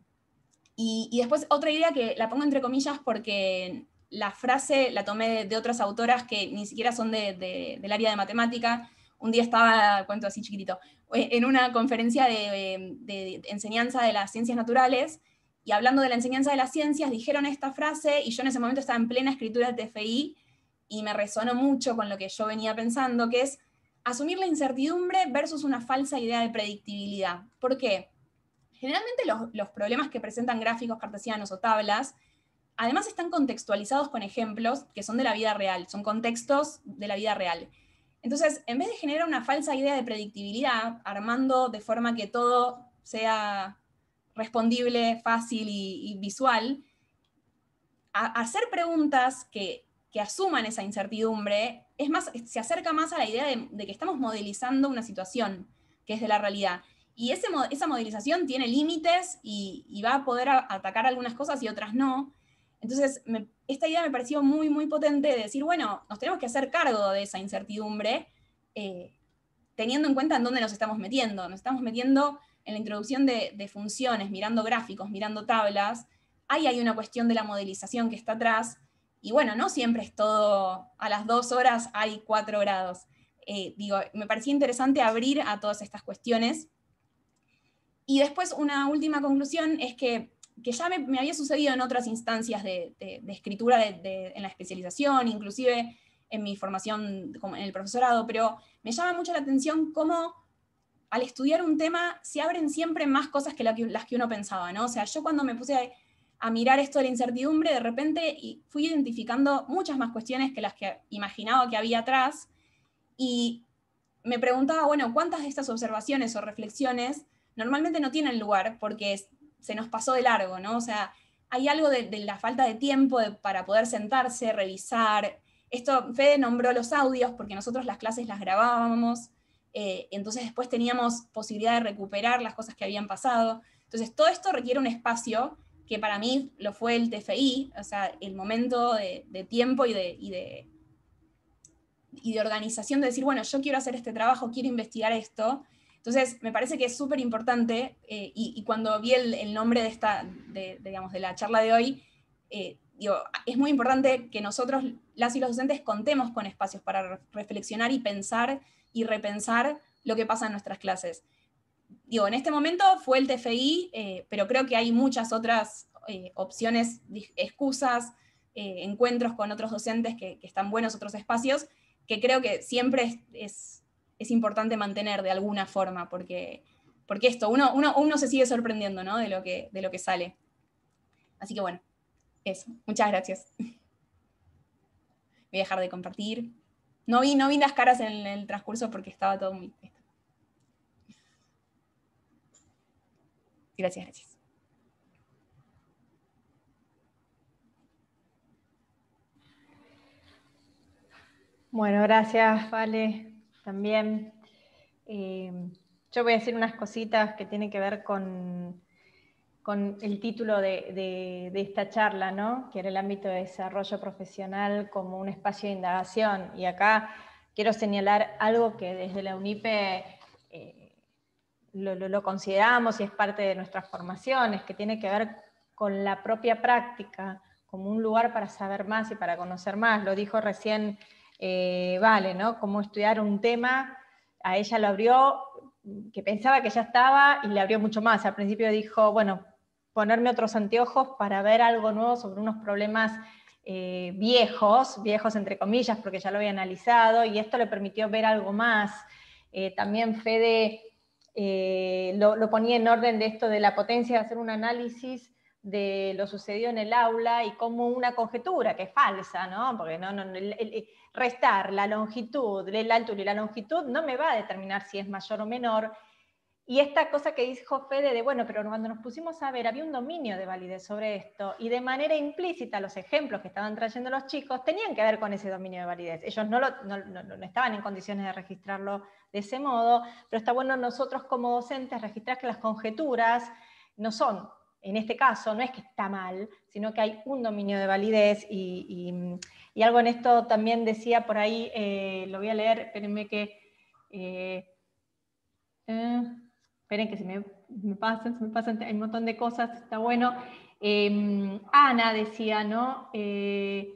y, después otra idea que la pongo entre comillas porque la frase la tomé de, otras autoras que ni siquiera son del área de matemática. Un día estaba, cuento así chiquitito, eh, en una conferencia em, de enseñanza de las ciencias naturales y hablando de la enseñanza de las ciencias dijeron esta frase y yo en ese momento estaba en plena escritura de TFI y me resonó mucho con lo que yo venía pensando, que es asumir la incertidumbre versus una falsa idea de predictibilidad. ¿Por qué? Generalmente los, problemas que presentan gráficos cartesianos o tablas, además están contextualizados con ejemplos que son de la vida real, son contextos de la vida real. Entonces, en vez de generar una falsa idea de predictibilidad, armando de forma que todo sea respondible, fácil y, visual, hacer preguntas que que asuman esa incertidumbre, es más, se acerca más a la idea de, que estamos modelizando una situación que es de la realidad. Y ese, esa modelización tiene límites y, va a poder atacar algunas cosas y otras no. Entonces, esta idea me pareció muy, muy potente de decir, bueno, nos tenemos que hacer cargo de esa incertidumbre, eh, teniendo en cuenta en dónde nos estamos metiendo. Nos estamos metiendo en la introducción de, de funciones, mirando gráficos, mirando tablas. Ahí hay una cuestión de la modelización que está atrás y bueno, no siempre es todo, a las dos horas hay cuatro grados. Eh, digo, me parecía interesante abrir a todas estas cuestiones. Y después una última conclusión es que, que ya me, había sucedido en otras instancias de, escritura de, en la especialización, inclusive en mi formación como en el profesorado, pero me llama mucho la atención cómo al estudiar un tema se abren siempre más cosas que, las que uno pensaba, ¿no? O sea, yo cuando me puse a a mirar esto de la incertidumbre de repente y fui identificando muchas más cuestiones que las que imaginaba que había atrás y me preguntaba, bueno, ¿cuántas de estas observaciones o reflexiones normalmente no tienen lugar porque se nos pasó de largo, ¿no? O sea, hay algo de, la falta de tiempo para poder sentarse, revisar. Esto, Fede nombró los audios porque nosotros las clases las grabábamos, eh, entonces después teníamos posibilidad de recuperar las cosas que habían pasado. Entonces, todo esto requiere un espacio que para mí lo fue el TFI, o sea, el momento de, tiempo y de, y de, organización de decir, bueno, yo quiero hacer este trabajo, quiero investigar esto. Entonces, me parece que es súper importante, eh, y, cuando vi el, nombre de, esta, digamos, de la charla de hoy, eh, es muy importante que nosotros, las y los docentes, contemos con espacios para reflexionar y pensar y repensar lo que pasa en nuestras clases digo, en este momento fue el TFI, eh, pero creo que hay muchas otras eh, opciones, excusas, eh, encuentros con otros docentes que, están buenos, otros espacios, que creo que siempre es, importante mantener de alguna forma, porque, porque esto, uno, uno, se sigue sorprendiendo ¿no? de, lo que, de lo que sale. Así que bueno, eso. Muchas gracias. Voy a dejar de compartir. No vi, no vi las caras en el transcurso porque estaba todo muy... Gracias, gracias. Bueno, gracias, Vale, también. Eh, yo voy a decir unas cositas que tienen que ver con, con el título de, esta charla, ¿no? que era el ámbito de desarrollo profesional como un espacio de indagación. Y acá quiero señalar algo que desde la UNIPE eh, lo, consideramos y es parte de nuestras formaciones, que tiene que ver con la propia práctica, como un lugar para saber más y para conocer más. Lo dijo recién eh, Vale, ¿no? Cómo estudiar un tema, a ella lo abrió, que pensaba que ya estaba y le abrió mucho más. Al principio dijo, bueno, ponerme otros anteojos para ver algo nuevo sobre unos problemas eh, viejos, viejos entre comillas, porque ya lo había analizado, y esto le permitió ver algo más. Eh, también Fede eh, lo, ponía en orden de esto de la potencia de hacer un análisis de lo sucedido en el aula y como una conjetura que es falsa, ¿no? Porque no, no, restar la longitud, el altura y la longitud no me va a determinar si es mayor o menor y esta cosa que dijo Fede de, bueno, pero cuando nos pusimos a ver, había un dominio de validez sobre esto y de manera implícita los ejemplos que estaban trayendo los chicos tenían que ver con ese dominio de validez. Ellos no, lo, estaban en condiciones de registrarlo de ese modo, pero está bueno nosotros como docentes registrar que las conjeturas no son, en este caso, no es que está mal, sino que hay un dominio de validez y, algo en esto también decía por ahí, eh, lo voy a leer, espérenme que... Eh, eh, Esperen que se me, pasan, hay un montón de cosas, está bueno. Em, Ana decía, ¿no? Eh,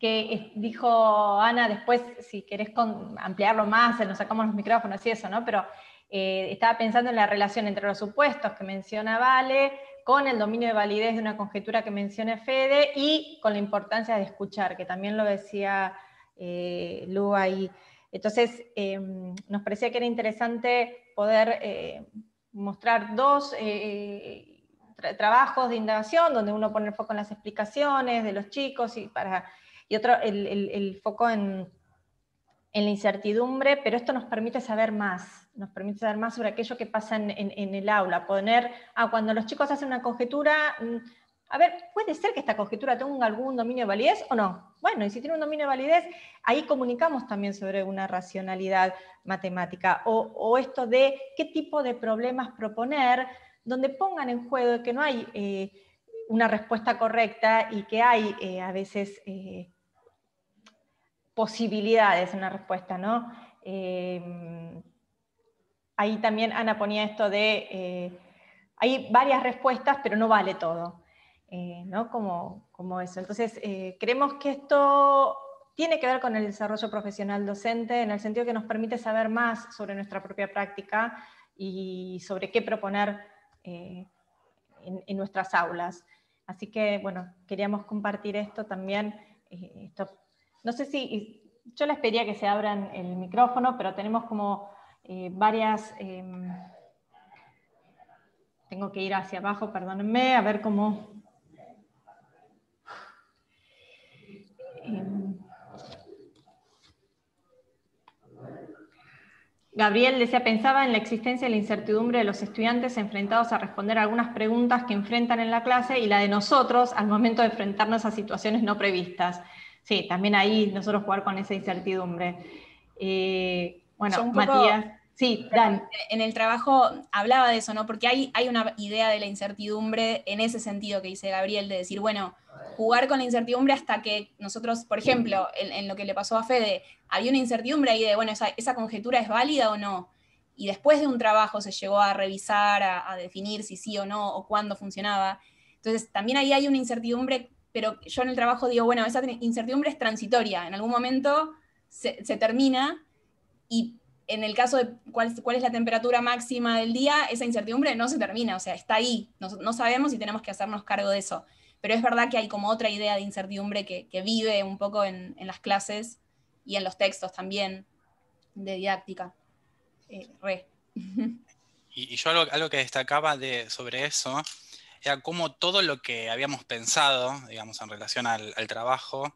que dijo Ana, después si querés ampliarlo más, nos sacamos los micrófonos y eso, ¿no? Pero eh, estaba pensando en la relación entre los supuestos que menciona Vale, con el dominio de validez de una conjetura que menciona Fede y con la importancia de escuchar, que también lo decía eh, Lu ahí. Entonces, em, nos parecía que era interesante poder eh, mostrar dos eh, trabajos de indagación, donde uno pone el foco en las explicaciones de los chicos y, para, otro el, foco en, la incertidumbre, pero esto nos permite saber más, nos permite saber más sobre aquello que pasa en, el aula, poner, ah, cuando los chicos hacen una conjetura mm, a ver, ¿puede ser que esta conjetura tenga algún dominio de validez o no? Bueno, y si tiene un dominio de validez, ahí comunicamos también sobre una racionalidad matemática o, esto de qué tipo de problemas proponer, donde pongan en juego que no hay eh, una respuesta correcta y que hay eh, a veces eh, posibilidades una respuesta, ¿no? ahí también Ana ponía esto de, hay varias respuestas, pero no vale todo. Eh, ¿no? Como, como, eso. Entonces, eh, creemos que esto tiene que ver con el desarrollo profesional docente en el sentido que nos permite saber más sobre nuestra propia práctica y sobre qué proponer eh, en, en, nuestras aulas. Así que, bueno, queríamos compartir esto también. Esto, no sé si yo les pedía que se abran el micrófono, pero tenemos como varias em, tengo que ir hacia abajo, perdónenme, a ver cómo Em, Gabriel decía, pensaba en la existencia y la incertidumbre de los estudiantes enfrentados a responder algunas preguntas que enfrentan en la clase y la de nosotros al momento de enfrentarnos a situaciones no previstas. Sí, también ahí nosotros jugar con esa incertidumbre. Eh, bueno, Matías. Sí, En el trabajo hablaba de eso, ¿no? Porque hay, hay una idea de la incertidumbre en ese sentido que dice Gabriel, de decir, bueno, jugar con la incertidumbre hasta que nosotros, por ejemplo, en, lo que le pasó a Fede, había una incertidumbre ahí de, bueno, esa, conjetura es válida o no. Y después de un trabajo se llegó a revisar, a, definir si sí o no, o cuándo funcionaba. Entonces, también ahí hay una incertidumbre, pero yo en el trabajo digo, bueno, esa incertidumbre es transitoria, en algún momento se termina y en el caso de cuál, es la temperatura máxima del día, esa incertidumbre no se termina, o sea, está ahí, no, sabemos y tenemos que hacernos cargo de eso. Pero es verdad que hay como otra idea de incertidumbre que, vive un poco en, las clases y en los textos también de didáctica. Eh, <laughs> y, yo algo, que destacaba de, sobre eso era cómo todo lo que habíamos pensado, digamos, en relación al trabajo,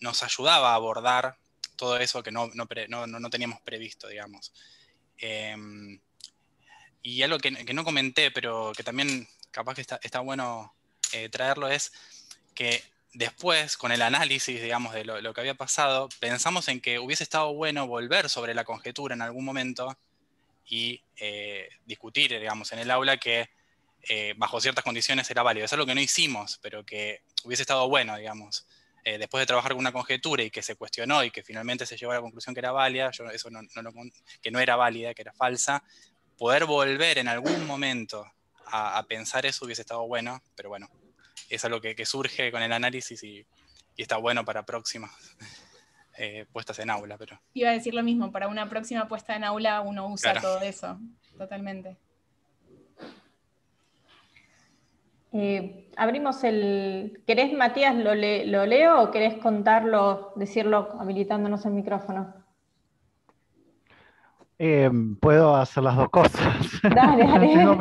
nos ayudaba a abordar todo eso que no, teníamos previsto, digamos. Em, y algo que, no comenté, pero que también capaz que está, bueno eh, traerlo, es que después, con el análisis, digamos, de lo, que había pasado, pensamos en que hubiese estado bueno volver sobre la conjetura en algún momento y eh, discutir, digamos, en el aula que eh, bajo ciertas condiciones era válido. Es algo que no hicimos, pero que hubiese estado bueno, digamos. Eh, después de trabajar con una conjetura y que se cuestionó y que finalmente se llegó a la conclusión que era válida, eso que no era válida, que era falsa, poder volver en algún momento a, pensar eso hubiese estado bueno, pero bueno, es algo que, surge con el análisis y, está bueno para próximas <laughs> eh, puestas en aula. Pero... Iba a decir lo mismo, para una próxima puesta en aula uno usa todo eso, totalmente. Eh, abrimos el. ¿Querés, Matías, lo, leo o querés contarlo, decirlo habilitándonos el micrófono? Eh, puedo hacer las dos cosas. <laughs>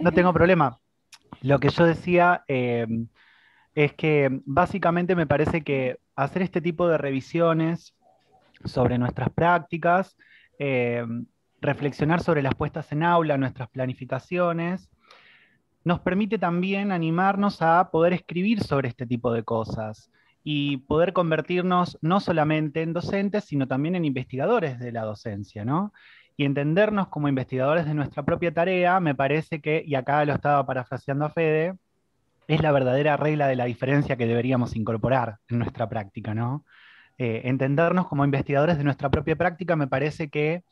no, tengo, problema. Lo que yo decía eh, es que básicamente me parece que hacer este tipo de revisiones sobre nuestras prácticas, reflexionar sobre las puestas en aula, nuestras planificaciones, nos permite también animarnos a poder escribir sobre este tipo de cosas y poder convertirnos no solamente en docentes, sino también en investigadores de la docencia, Y entendernos como investigadores de nuestra propia tarea, me parece que, y acá lo estaba parafraseando a Fede, es la verdadera regla de la diferencia que deberíamos incorporar en nuestra práctica, ¿no? Eh, entendernos como investigadores de nuestra propia práctica me parece que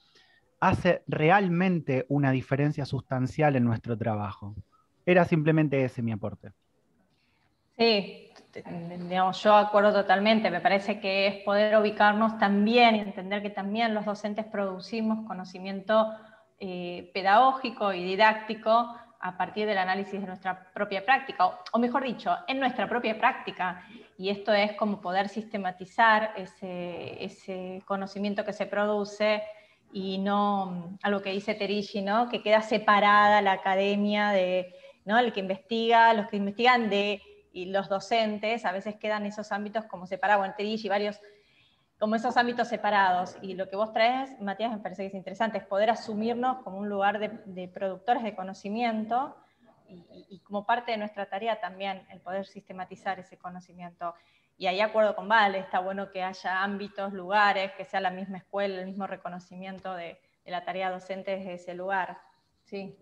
hace realmente una diferencia sustancial en nuestro trabajo. Era simplemente ese mi aporte. Sí, yo acuerdo totalmente, me parece que es poder ubicarnos también, y entender que también los docentes producimos conocimiento eh, pedagógico y didáctico a partir del análisis de nuestra propia práctica, o, mejor dicho, en nuestra propia práctica. Y esto es como poder sistematizar ese, conocimiento que se produce y no mm, a lo que dice Terishi, ¿no? que queda separada la academia de, ¿no? El que investiga, los que investigan de, y los docentes, a veces quedan esos ámbitos como separados, y varios, como esos ámbitos separados. Y lo que vos traes, Matías, me parece que es interesante, es poder asumirnos como un lugar de, productores de conocimiento y, como parte de nuestra tarea también, el poder sistematizar ese conocimiento. Y ahí acuerdo con Vale, está bueno que haya ámbitos, lugares, que sea la misma escuela, el mismo reconocimiento de, de la tarea docente desde ese lugar. Sí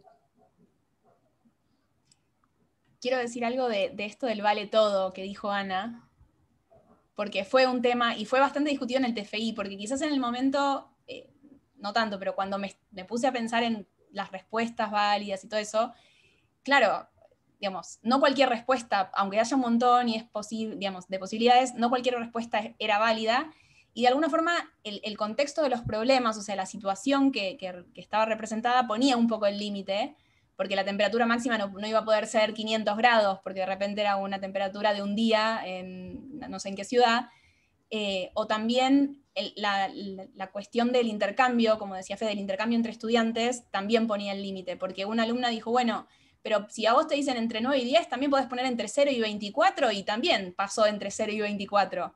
quiero decir algo de, esto del vale todo que dijo Ana, porque fue un tema y fue bastante discutido en el TFI, porque quizás en el momento, eh, no tanto, pero cuando me, puse a pensar en las respuestas válidas y todo eso, claro, digamos, no cualquier respuesta, aunque haya un montón y es posible, digamos, de posibilidades, no cualquier respuesta era válida. Y de alguna forma el, contexto de los problemas, o sea, la situación que estaba representada ponía un poco el límite porque la temperatura máxima no, iba a poder ser 500 grados, porque de repente era una temperatura de un día en no sé en qué ciudad, eh, o también la, cuestión del intercambio, como decía Fede, del intercambio entre estudiantes también ponía el límite, porque una alumna dijo, bueno, pero si a vos te dicen entre 9 y 10, también podés poner entre 0 y 24, y también pasó entre 0 y 24,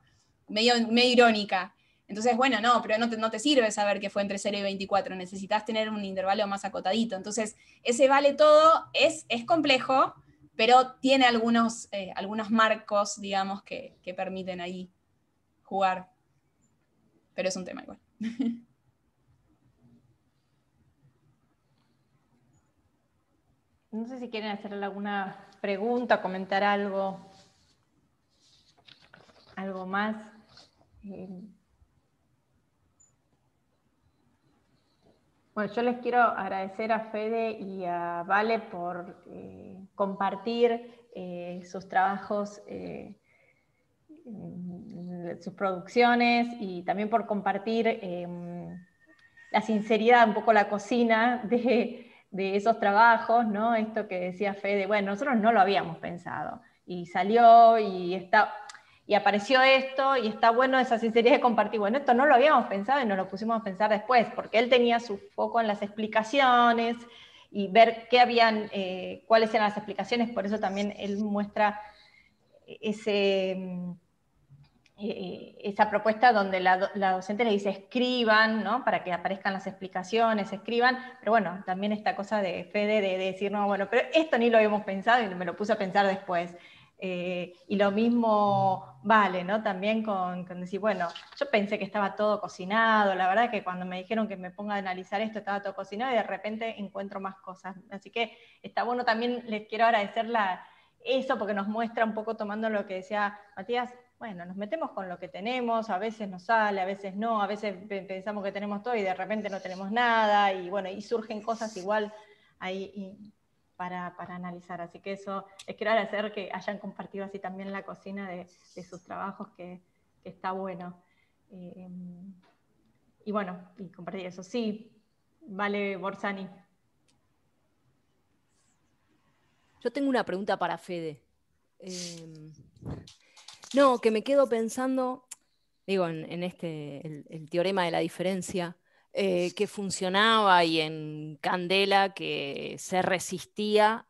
medio, medio irónica. Entonces, bueno, no, pero no te, no te sirve saber que fue entre 0 y 24, necesitas tener un intervalo más acotadito. Entonces, ese vale todo es, es complejo, pero tiene algunos, eh, algunos marcos, digamos, que, que permiten ahí jugar. Pero es un tema igual. <laughs> No sé si quieren hacer alguna pregunta, comentar algo, algo más. Bueno, yo les quiero agradecer a Fede y a Vale por eh, compartir eh, sus trabajos, eh, sus producciones y también por compartir em, la sinceridad, un poco la cocina de, de, esos trabajos, ¿no? Esto que decía Fede, bueno, nosotros no lo habíamos pensado y salió y está, y apareció esto y está bueno esa sinceridad de compartir, bueno, esto no lo habíamos pensado y no lo pusimos a pensar después, porque él tenía su foco en las explicaciones y ver qué habían, eh, cuáles eran las explicaciones, por eso también él muestra ese, eh, eh, esa propuesta donde la, docente le dice escriban, para que aparezcan las explicaciones, escriban, pero bueno, también esta cosa de Fede de, decir, no, bueno, pero esto ni lo habíamos pensado y me lo puse a pensar después. Eh, y lo mismo vale, ¿no? También con, decir, bueno, yo pensé que estaba todo cocinado, la verdad que cuando me dijeron que me ponga a analizar esto estaba todo cocinado y de repente encuentro más cosas. Así que está bueno, también les quiero agradecer eso porque nos muestra un poco tomando lo que decía Matías, bueno, nos metemos con lo que tenemos, a veces nos sale, a veces no, a veces pensamos que tenemos todo y de repente no tenemos nada y bueno, y surgen cosas igual ahí para, analizar. Así que eso, les eh, quiero agradecer que hayan compartido así también la cocina de, sus trabajos, que, está bueno. Eh, y bueno, y compartir eso. Sí, vale, Borsani. Yo tengo una pregunta para Fede. Em, no, que me quedo pensando, digo, en, este, el, teorema de la diferencia, eh, que funcionaba y en Candela que se resistía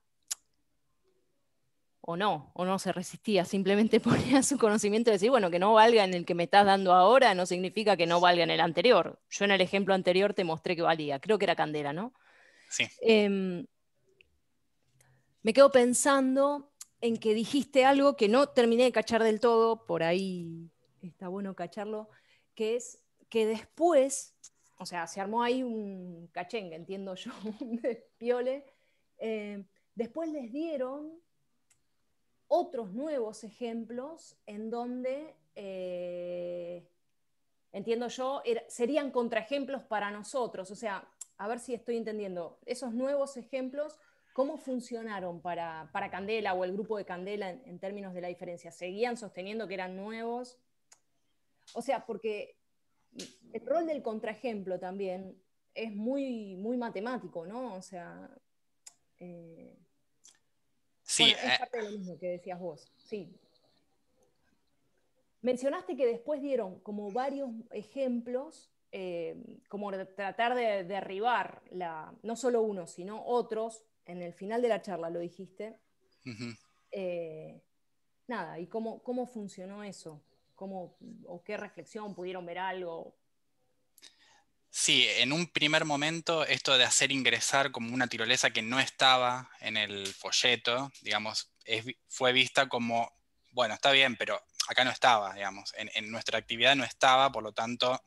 o no, o no se resistía, simplemente <laughs> ponía su conocimiento y decir, bueno, que no valga en el que me estás dando ahora no significa que no valga en el anterior. Yo en el ejemplo anterior te mostré que valía, creo que era Candela, ¿no? Sí. Em, me quedo pensando en que dijiste algo que no terminé de cachar del todo, por ahí está bueno cacharlo, que es que después o sea, se armó ahí un cachengue, entiendo yo, <laughs> de piole. Eh, después les dieron otros nuevos ejemplos en donde, eh, entiendo yo, serían contraejemplos para nosotros. O sea, a ver si estoy entendiendo, esos nuevos ejemplos, ¿cómo funcionaron para, Candela o el grupo de Candela en términos de la diferencia? ¿Seguían sosteniendo que eran nuevos? O sea, porque el rol del contraejemplo también es muy, muy matemático, ¿no? O sea. Eh, sí. es eh, lo mismo que decías vos. Sí. Mencionaste que después dieron como varios ejemplos, eh, como tratar de derribar la, no solo uno, sino otros. En el final de la charla lo dijiste. nada, ¿y cómo funcionó eso? cómo o qué reflexión pudieron ver algo? Sí, en un primer momento esto de hacer ingresar como una tirolesa que no estaba en el folleto, digamos, fue vista como, bueno, está bien, pero acá no estaba, digamos, en, nuestra actividad no estaba, por lo tanto,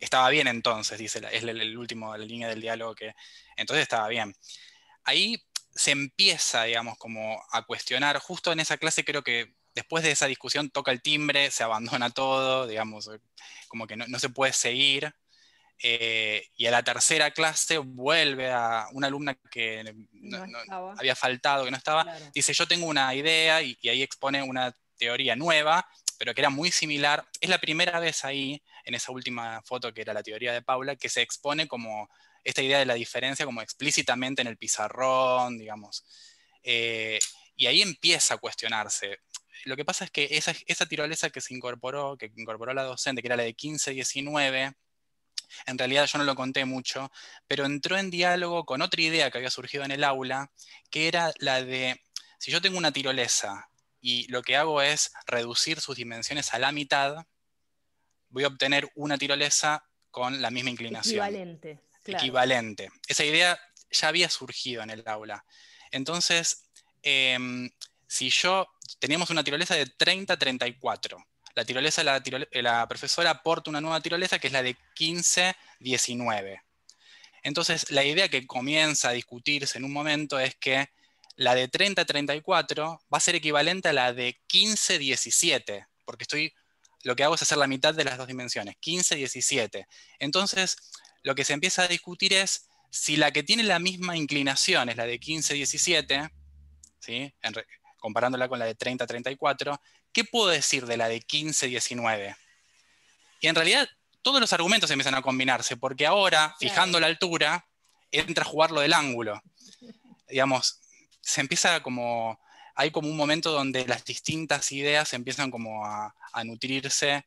estaba bien entonces, dice la, es último, línea del diálogo que, entonces estaba bien. Ahí se empieza, digamos, como a cuestionar, justo en esa clase creo que después de esa discusión toca el timbre, se abandona todo, digamos, eh, como que no, se puede seguir. Eh, y a la tercera clase vuelve a una alumna que había faltado, que no estaba, dice, yo tengo una idea y, ahí expone una teoría nueva, pero que era muy similar. Es la primera vez ahí, en esa última foto que era la teoría de Paula, que se expone como esta idea de la diferencia como explícitamente en el pizarrón, digamos. Eh, y ahí empieza a cuestionarse lo que pasa es que esa, tirolesa que se incorporó, que incorporó la docente, que era la de 15-19, en realidad yo no lo conté mucho, pero entró en diálogo con otra idea que había surgido en el aula, que era la de, si yo tengo una tirolesa y lo que hago es reducir sus dimensiones a la mitad, voy a obtener una tirolesa con la misma inclinación. Equivalente. Equivalente. Esa idea ya había surgido en el aula. Entonces, em, si yo teníamos una tirolesa de 30 34. La tirolesa, eh, la, profesora aporta una nueva tirolesa que es la de 15 19. Entonces, la idea que comienza a discutirse en un momento es que la de 30 34 va a ser equivalente a la de 15 17, porque estoy lo que hago es hacer la mitad de las dos dimensiones, 15 17. Entonces, lo que se empieza a discutir es si la que tiene la misma inclinación es la de 15 17, ¿sí? comparándola con la de 30-34, ¿qué puedo decir de la de 15-19? Y en realidad todos los argumentos empiezan a combinarse, porque ahora, fijando la altura, entra a jugar lo del ángulo. Digamos, se empieza como, hay como un momento donde las distintas ideas empiezan como a, nutrirse,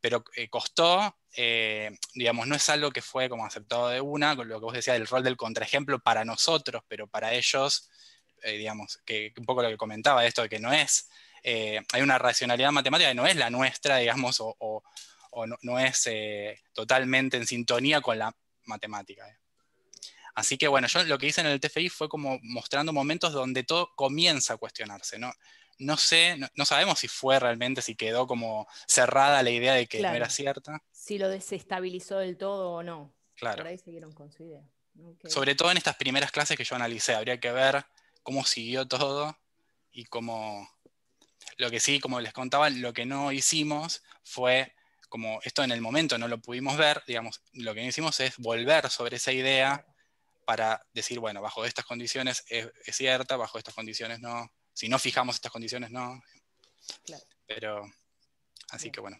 pero eh, costó, eh, digamos, no es algo que fue como aceptado de una, con lo que vos decías del rol del contraejemplo para nosotros, pero para ellos eh, digamos, que un poco lo que comentaba esto, de que no es, eh, hay una racionalidad matemática que no es la nuestra, digamos, o, no, es eh, totalmente en sintonía con la matemática. Así que bueno, yo lo que hice en el TFI fue como mostrando momentos donde todo comienza a cuestionarse, ¿no? No sé, no, sabemos si fue realmente, si quedó como cerrada la idea de que no era cierta. Si lo desestabilizó del todo o no. Claro. Por ahí siguieron con su idea. Sobre todo en estas primeras clases que yo analicé, habría que ver cómo siguió todo y cómo, lo que sí, como les contaba, lo que no hicimos fue, como esto en el momento no lo pudimos ver, digamos, lo que no hicimos es volver sobre esa idea para decir, bueno, bajo estas condiciones es, cierta, bajo estas condiciones no, si no fijamos estas condiciones no. Pero, así que bueno.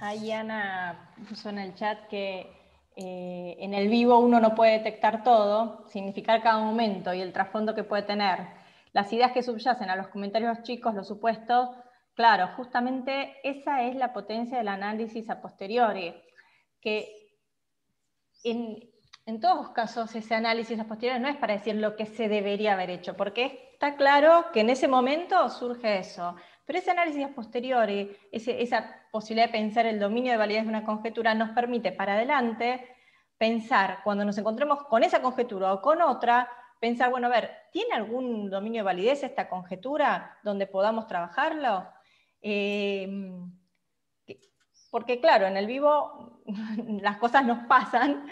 Ayana puso en el chat que eh, en el vivo uno no puede detectar todo, significar cada momento y el trasfondo que puede tener, las ideas que subyacen a los comentarios chicos, los supuestos, claro, justamente esa es la potencia del análisis a posteriori, que en, en todos los casos ese análisis a posteriori no es para decir lo que se debería haber hecho, porque está claro que en ese momento surge eso, pero ese análisis posterior, y eh, esa posibilidad de pensar el dominio de validez de una conjetura, nos permite para adelante pensar, cuando nos encontremos con esa conjetura o con otra, pensar, bueno, a ver, ¿tiene algún dominio de validez esta conjetura donde podamos trabajarlo? Em, porque claro, en el vivo <laughs> las cosas nos pasan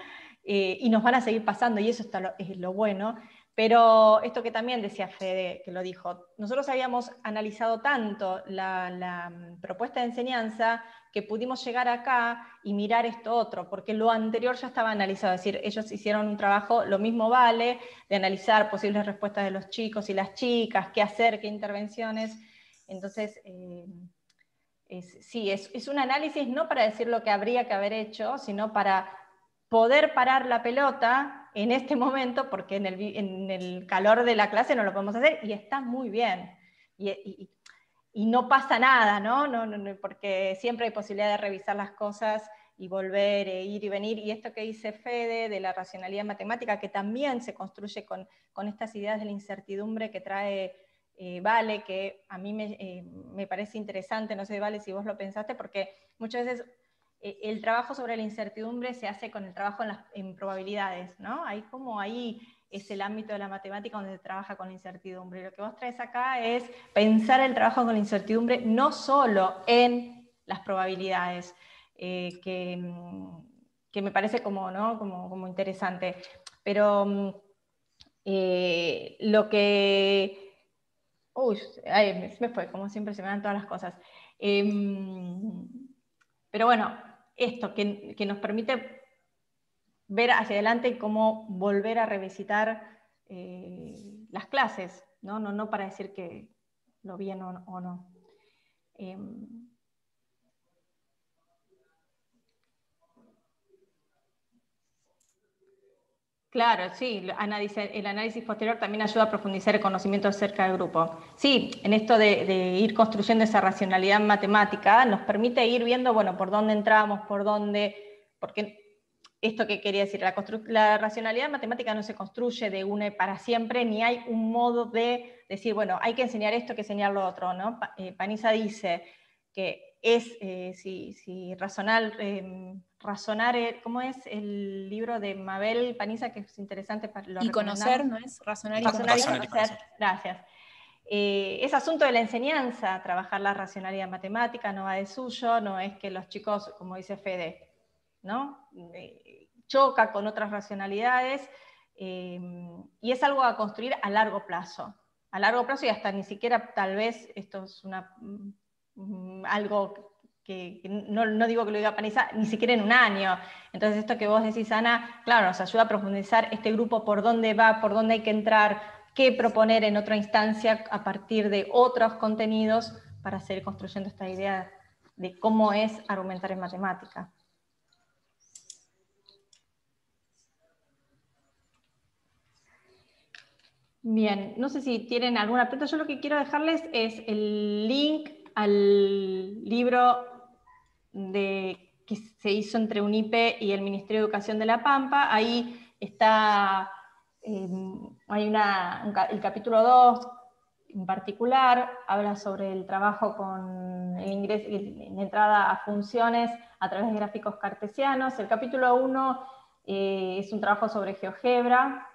eh, y nos van a seguir pasando, y eso está es lo bueno. Pero esto que también decía Fede, que lo dijo, nosotros habíamos analizado tanto la, mm, propuesta de enseñanza que pudimos llegar acá y mirar esto otro, porque lo anterior ya estaba analizado, es decir, ellos hicieron un trabajo, lo mismo vale, de analizar posibles respuestas de los chicos y las chicas, qué hacer, qué intervenciones. Entonces, eh, sí, es un análisis no para decir lo que habría que haber hecho, sino para poder parar la pelota en este momento, porque en el, calor de la clase no lo podemos hacer, y está muy bien. Y, no pasa nada, ¿no? No, no Porque siempre hay posibilidad de revisar las cosas y volver, e ir y venir. Y esto que dice Fede de la racionalidad matemática, que también se construye con, estas ideas de la incertidumbre que trae eh, Vale, que a mí me, eh, me parece interesante, no sé, Vale, si vos lo pensaste, porque muchas veces eh, el trabajo sobre la incertidumbre se hace con el trabajo en, probabilidades, ¿no? Ahí como ahí es el ámbito de la matemática donde se trabaja con la incertidumbre. Lo que vos traes acá es pensar el trabajo con la incertidumbre no solo en las probabilidades, eh, mm, que, me parece como, ¿no? como, interesante, pero mm, eh, lo que... Uy, ay, me fue, como siempre se me dan todas las cosas. Em, pero bueno, esto que, nos permite ver hacia adelante cómo volver a revisitar eh, las clases, ¿no? No, no para decir que lo bien o, no. Em, Claro, sí, el análisis, posterior también ayuda a profundizar el conocimiento acerca del grupo. Sí, en esto de, ir construyendo esa racionalidad matemática, nos permite ir viendo, bueno, por dónde entramos, por dónde, porque esto que quería decir, la, racionalidad matemática no se construye de una y para siempre, ni hay un modo de decir, bueno, hay que enseñar esto, hay que enseñar lo otro, ¿no? Panisa eh, dice que es, eh, si, si em, razonar, eh, ¿cómo es el libro de Mabel Paniza que es interesante para los Y conocer, ¿no es? Razonar y, conocer. Gracias. Eh, es asunto de la enseñanza, trabajar la racionalidad matemática, no va de suyo, no es que los chicos, como dice Fede, ¿no? Eh, choca con otras racionalidades y es algo a construir a largo plazo. A largo plazo y hasta ni siquiera tal vez esto es una, mm, algo que no, digo que lo diga Panisa, ni siquiera en un año. Entonces esto que vos decís, Ana, claro, nos ayuda a profundizar este grupo, por dónde va, por dónde hay que entrar, qué proponer en otra instancia a partir de otros contenidos para seguir construyendo esta idea de cómo es argumentar en matemática. Bien, no sé si tienen alguna pregunta. Yo lo que quiero dejarles es el link al libro de, que se hizo entre UNIPE y el Ministerio de Educación de La Pampa. Ahí está, em, hay el capítulo 2 en particular, habla sobre el trabajo con el ingreso, la entrada a funciones a través de gráficos cartesianos. El capítulo 1 eh, es un trabajo sobre GeoGebra.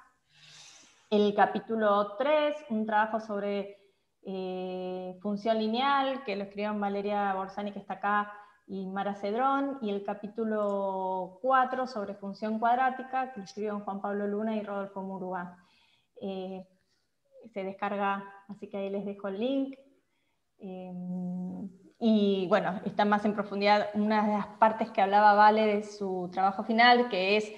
El capítulo 3, un trabajo sobre eh, función lineal, que lo escribió Valeria Borsani, que está acá, y Mara Cedrón, y el capítulo 4 sobre función cuadrática que escribieron Juan Pablo Luna y Rodolfo Murúa. Eh, se descarga, así que ahí les dejo el link. Eh, y bueno, está más en profundidad una de las partes que hablaba Vale de su trabajo final, que es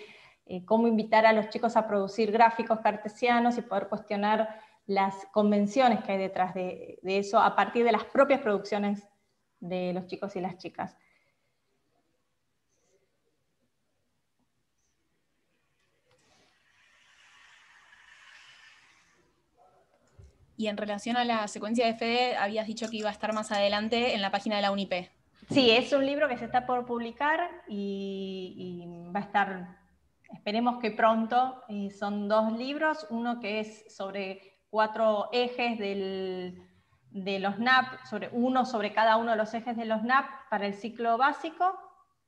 eh, cómo invitar a los chicos a producir gráficos cartesianos y poder cuestionar las convenciones que hay detrás de eso a partir de las propias producciones de los chicos y las chicas. Y en relación a la secuencia de Fede, habías dicho que iba a estar más adelante en la página de la UNIP. Sí, es un libro que se está por publicar y, va a estar, esperemos que pronto. Eh, son dos libros, uno que es sobre cuatro ejes del, de los NAP, sobre, uno sobre cada uno de los ejes de los NAP para el ciclo básico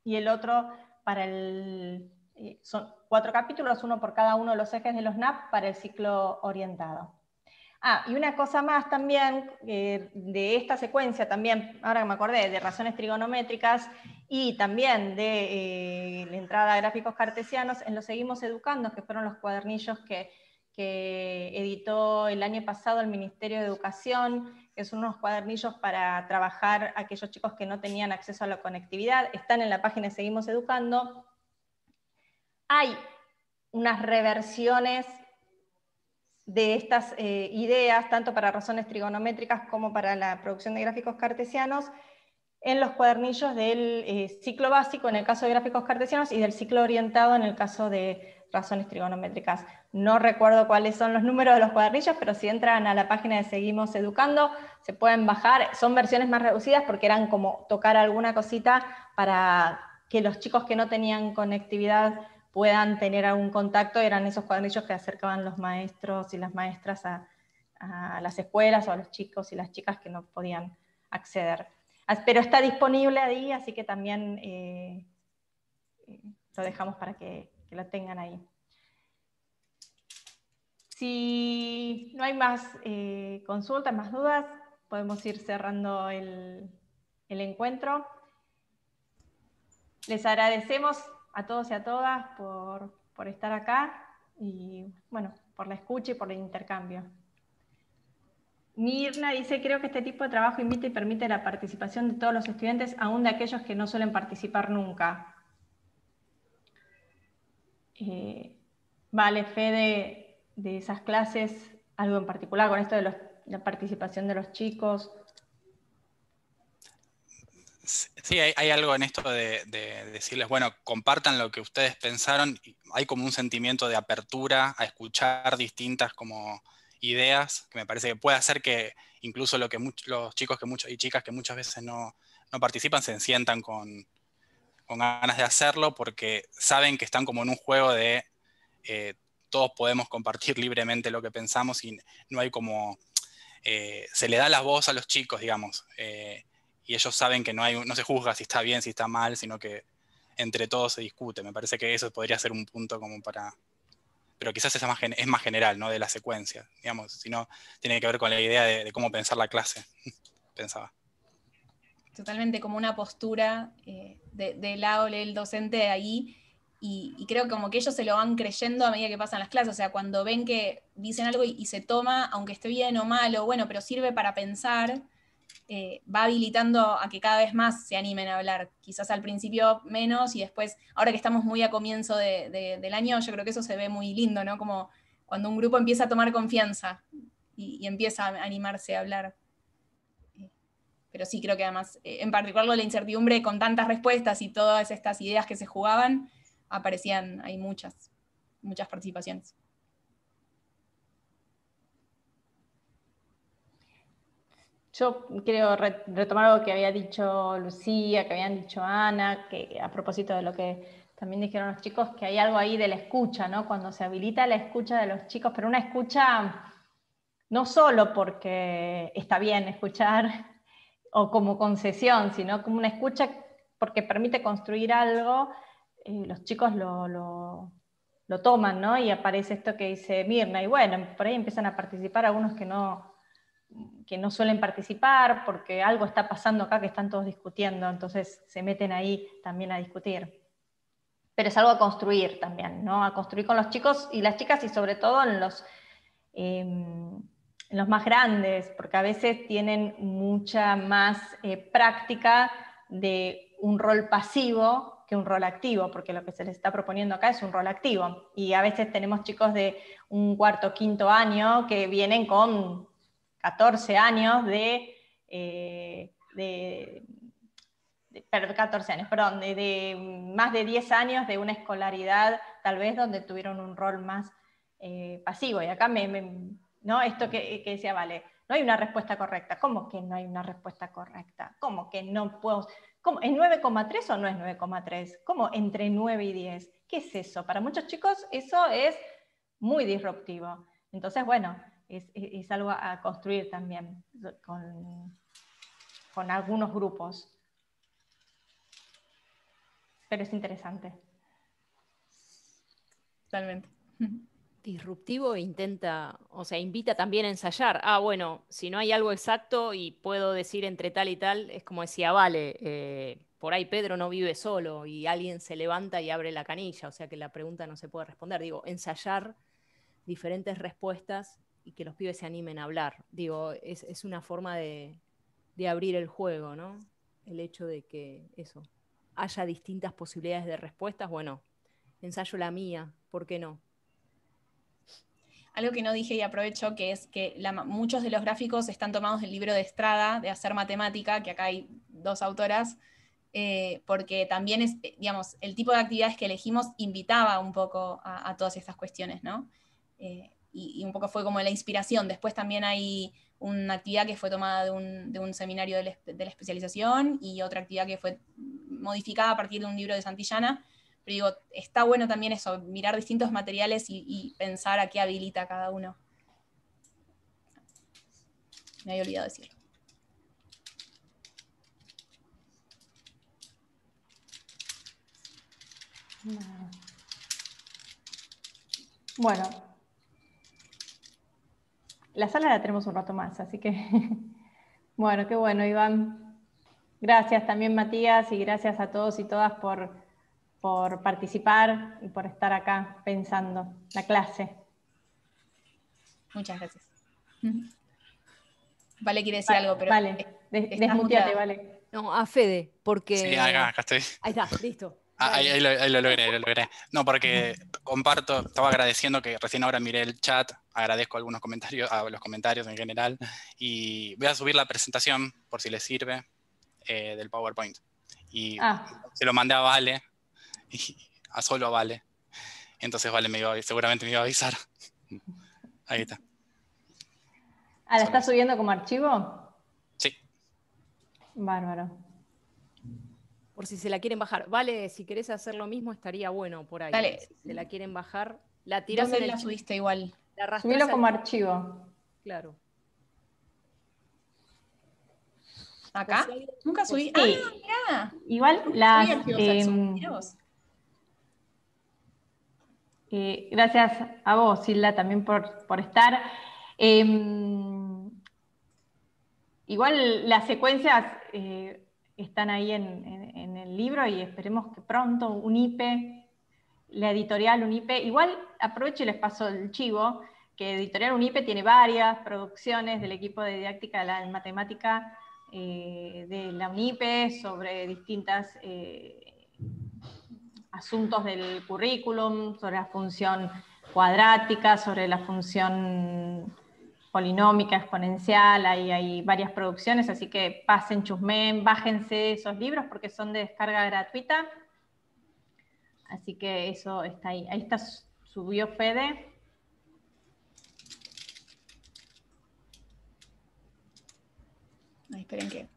y el otro para el... Eh, son cuatro capítulos, uno por cada uno de los ejes de los NAP para el ciclo orientado. Ah, y una cosa más también eh, de esta secuencia, también, ahora que me acordé, de razones trigonométricas y también de eh, la entrada a gráficos cartesianos, en los Seguimos Educando, que fueron los cuadernillos que, que editó el año pasado el Ministerio de Educación, que son unos cuadernillos para trabajar a aquellos chicos que no tenían acceso a la conectividad, están en la página de Seguimos Educando. Hay unas reversiones de estas eh, ideas, tanto para razones trigonométricas como para la producción de gráficos cartesianos, en los cuadernillos del eh, ciclo básico en el caso de gráficos cartesianos y del ciclo orientado en el caso de razones trigonométricas. No recuerdo cuáles son los números de los cuadernillos, pero si entran a la página de Seguimos Educando, se pueden bajar, son versiones más reducidas porque eran como tocar alguna cosita para que los chicos que no tenían conectividad puedan tener algún contacto, eran esos cuadrillos que acercaban los maestros y las maestras a, las escuelas o a los chicos y las chicas que no podían acceder. Pero está disponible ahí, así que también eh, eh, lo dejamos para que, lo tengan ahí. Si no hay más eh, consultas, más dudas, podemos ir cerrando el encuentro. Les agradecemos a todos y a todas por, estar acá y bueno, por la escucha y por el intercambio. Mirna dice, creo que este tipo de trabajo invita y permite la participación de todos los estudiantes, aún de aquellos que no suelen participar nunca. Eh, vale, Fede, de esas clases, algo en particular con esto de la participación de los chicos, Sí, hay, algo en esto de, decirles, bueno, compartan lo que ustedes pensaron. Hay como un sentimiento de apertura a escuchar distintas como ideas, que me parece que puede hacer que incluso lo que los chicos que y chicas que muchas veces no, participan se sientan con, ganas de hacerlo porque saben que están como en un juego de eh, todos podemos compartir <laughs> libremente lo que pensamos y no hay como... Eh, se le da la voz a los chicos, digamos. Eh, y ellos saben que no, hay, no se juzga si está bien, si está mal, sino que entre todos se discute. Me parece que eso podría ser un punto como para... Pero quizás es más, es más general, ¿no? De la secuencia, digamos, si no, tiene que ver con la idea de, cómo pensar la clase, <laughs> pensaba. Totalmente como una postura eh, del lado del docente de ahí, y, creo como que ellos se lo van creyendo a medida que pasan las clases, o sea, cuando ven que dicen algo y, se toma, aunque esté bien o malo, bueno, pero sirve para pensar, eh, va habilitando a que cada vez más se animen a hablar. Quizás al principio menos y después, ahora que estamos muy a comienzo del año, yo creo que eso se ve muy lindo, ¿no? Como cuando un grupo empieza a tomar confianza y, y empieza a animarse a hablar. Eh, pero sí creo que además, eh, en particular la incertidumbre con tantas respuestas y todas estas ideas que se jugaban, aparecían, hay muchas, muchas participaciones. Yo quiero retomar algo que había dicho Lucía, que habían dicho Ana, que a propósito de lo que también dijeron los chicos, que hay algo ahí de la escucha, ¿no? Cuando se habilita la escucha de los chicos, pero una escucha no solo porque está bien escuchar <laughs> o como concesión, sino como una escucha porque permite construir algo, eh, los chicos lo, lo toman, ¿no? Y aparece esto que dice Mirna, y bueno, por ahí empiezan a participar algunos que no, que no suelen participar porque algo está pasando acá que están todos discutiendo, entonces se meten ahí también a discutir. Pero es algo a construir también, ¿no? A construir con los chicos y las chicas y sobre todo en los, em, los más grandes, porque a veces tienen mucha más eh, práctica de un rol pasivo que un rol activo, porque lo que se les está proponiendo acá es un rol activo. Y a veces tenemos chicos de un cuarto, quinto año que vienen con 14 años de, 14 eh, años, perdón, de, más de 10 años de una escolaridad tal vez donde tuvieron un rol más eh, pasivo. Y acá me, ¿no? esto que, decía, vale, no hay una respuesta correcta. ¿Cómo que no hay una respuesta correcta? ¿Cómo que no puedo... ¿Es 9,3 o no es 9,3? ¿Cómo entre 9 y 10? ¿Qué es eso? Para muchos chicos eso es muy disruptivo. Entonces, bueno, es, algo a construir también con, algunos grupos. Pero es interesante. Totalmente. Disruptivo e intenta, o sea, invita también a ensayar. Ah, bueno, si no hay algo exacto y puedo decir entre tal y tal, es como decía, vale, eh, por ahí Pedro no vive solo y alguien se levanta y abre la canilla, o sea que la pregunta no se puede responder. Digo, ensayar diferentes respuestas y que los pibes se animen a hablar. Digo, es, una forma de, de, abrir el juego, ¿no? El hecho de que eso, haya distintas posibilidades de respuestas, bueno, ensayo la mía, ¿por qué no? Algo que no dije y aprovecho, que es que muchos de los gráficos están tomados del libro de Estrada, de Hacer Matemática, que acá hay dos autoras, eh, porque también es, eh, digamos, el tipo de actividades que elegimos invitaba un poco a, todas estas cuestiones, ¿no? Eh, y, un poco fue como la inspiración. Después también hay una actividad que fue tomada de un, seminario de la, especialización y otra actividad que fue modificada a partir de un libro de Santillana. Pero digo, está bueno también eso, mirar distintos materiales y, y pensar a qué habilita cada uno. Me había olvidado decirlo. Bueno, la sala la tenemos un rato más, así que <laughs> bueno, qué bueno, Iván. Gracias también, Matías, y gracias a todos y todas por, por participar y por estar acá pensando la clase. Muchas gracias. Vale, quiere decir algo, pero. Vale, vale. No, a Fede, porque. Sí, acá, acá estoy. Ahí está, listo. Ah, ahí, lo, logré, lo logré. No, porque comparto, estaba agradeciendo que recién ahora miré el chat, agradezco algunos comentarios, a los comentarios en general, y voy a subir la presentación, por si les sirve, eh, del PowerPoint. Y ah. se lo mandé a Vale, a solo a Vale. Entonces Vale me iba, seguramente me iba a avisar. <laughs> Ahí está. Ah, la estás subiendo como archivo? Sí. Bárbaro por si se la quieren bajar. Vale, si querés hacer lo mismo, estaría bueno por ahí. Si se la quieren bajar, la tirás en el la subiste igual? La Subilo como archivo. Claro. ¿Acá? Nunca subí. ah, mirá. Igual la. Eh, eh, gracias a vos, Silda, también por, estar. Em, igual las secuencias eh, están ahí en, el libro y esperemos que pronto UNIPE, la editorial UNIPE, igual aprovecho y les paso el chivo, que Editorial UNIPE tiene varias producciones del equipo de didáctica de la matemática eh, de la UNIPE sobre distintos eh, asuntos del currículum, sobre la función cuadrática, sobre la función polinómica, exponencial, hay, hay varias producciones, así que pasen, chusmen, bájense esos libros porque son de descarga gratuita. Así que eso está ahí. Ahí está, subió Fede. ahí esperen que.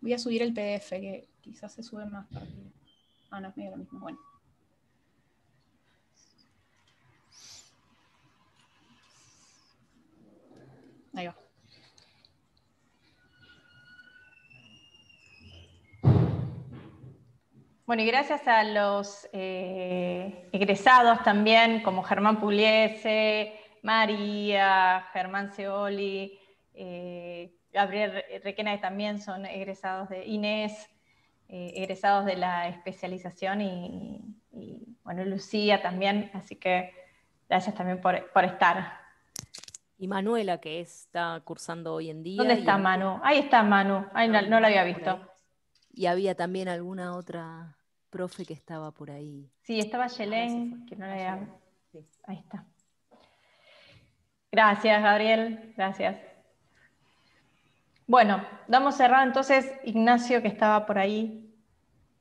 Voy a subir el PDF que Quizás se suben más Ah, no, es medio lo mismo. Bueno. Ahí va. Bueno, y gracias a los eh, egresados también, como Germán Pugliese, María, Germán Seoli, eh, Gabriel Requena, que también son egresados de Inés, eh, egresados de la especialización y, bueno, Lucía también, así que gracias también por, estar. Y Manuela, que está cursando hoy en día. ¿Dónde está Manu? Ahí está Manu, ahí no, la había visto. Y había también alguna otra profe que estaba por ahí. Sí, estaba ah, Yelén, que no ah, la había... Ahí está. Gracias, Gabriel, gracias. Bueno, damos cerrado entonces Ignacio, que estaba por ahí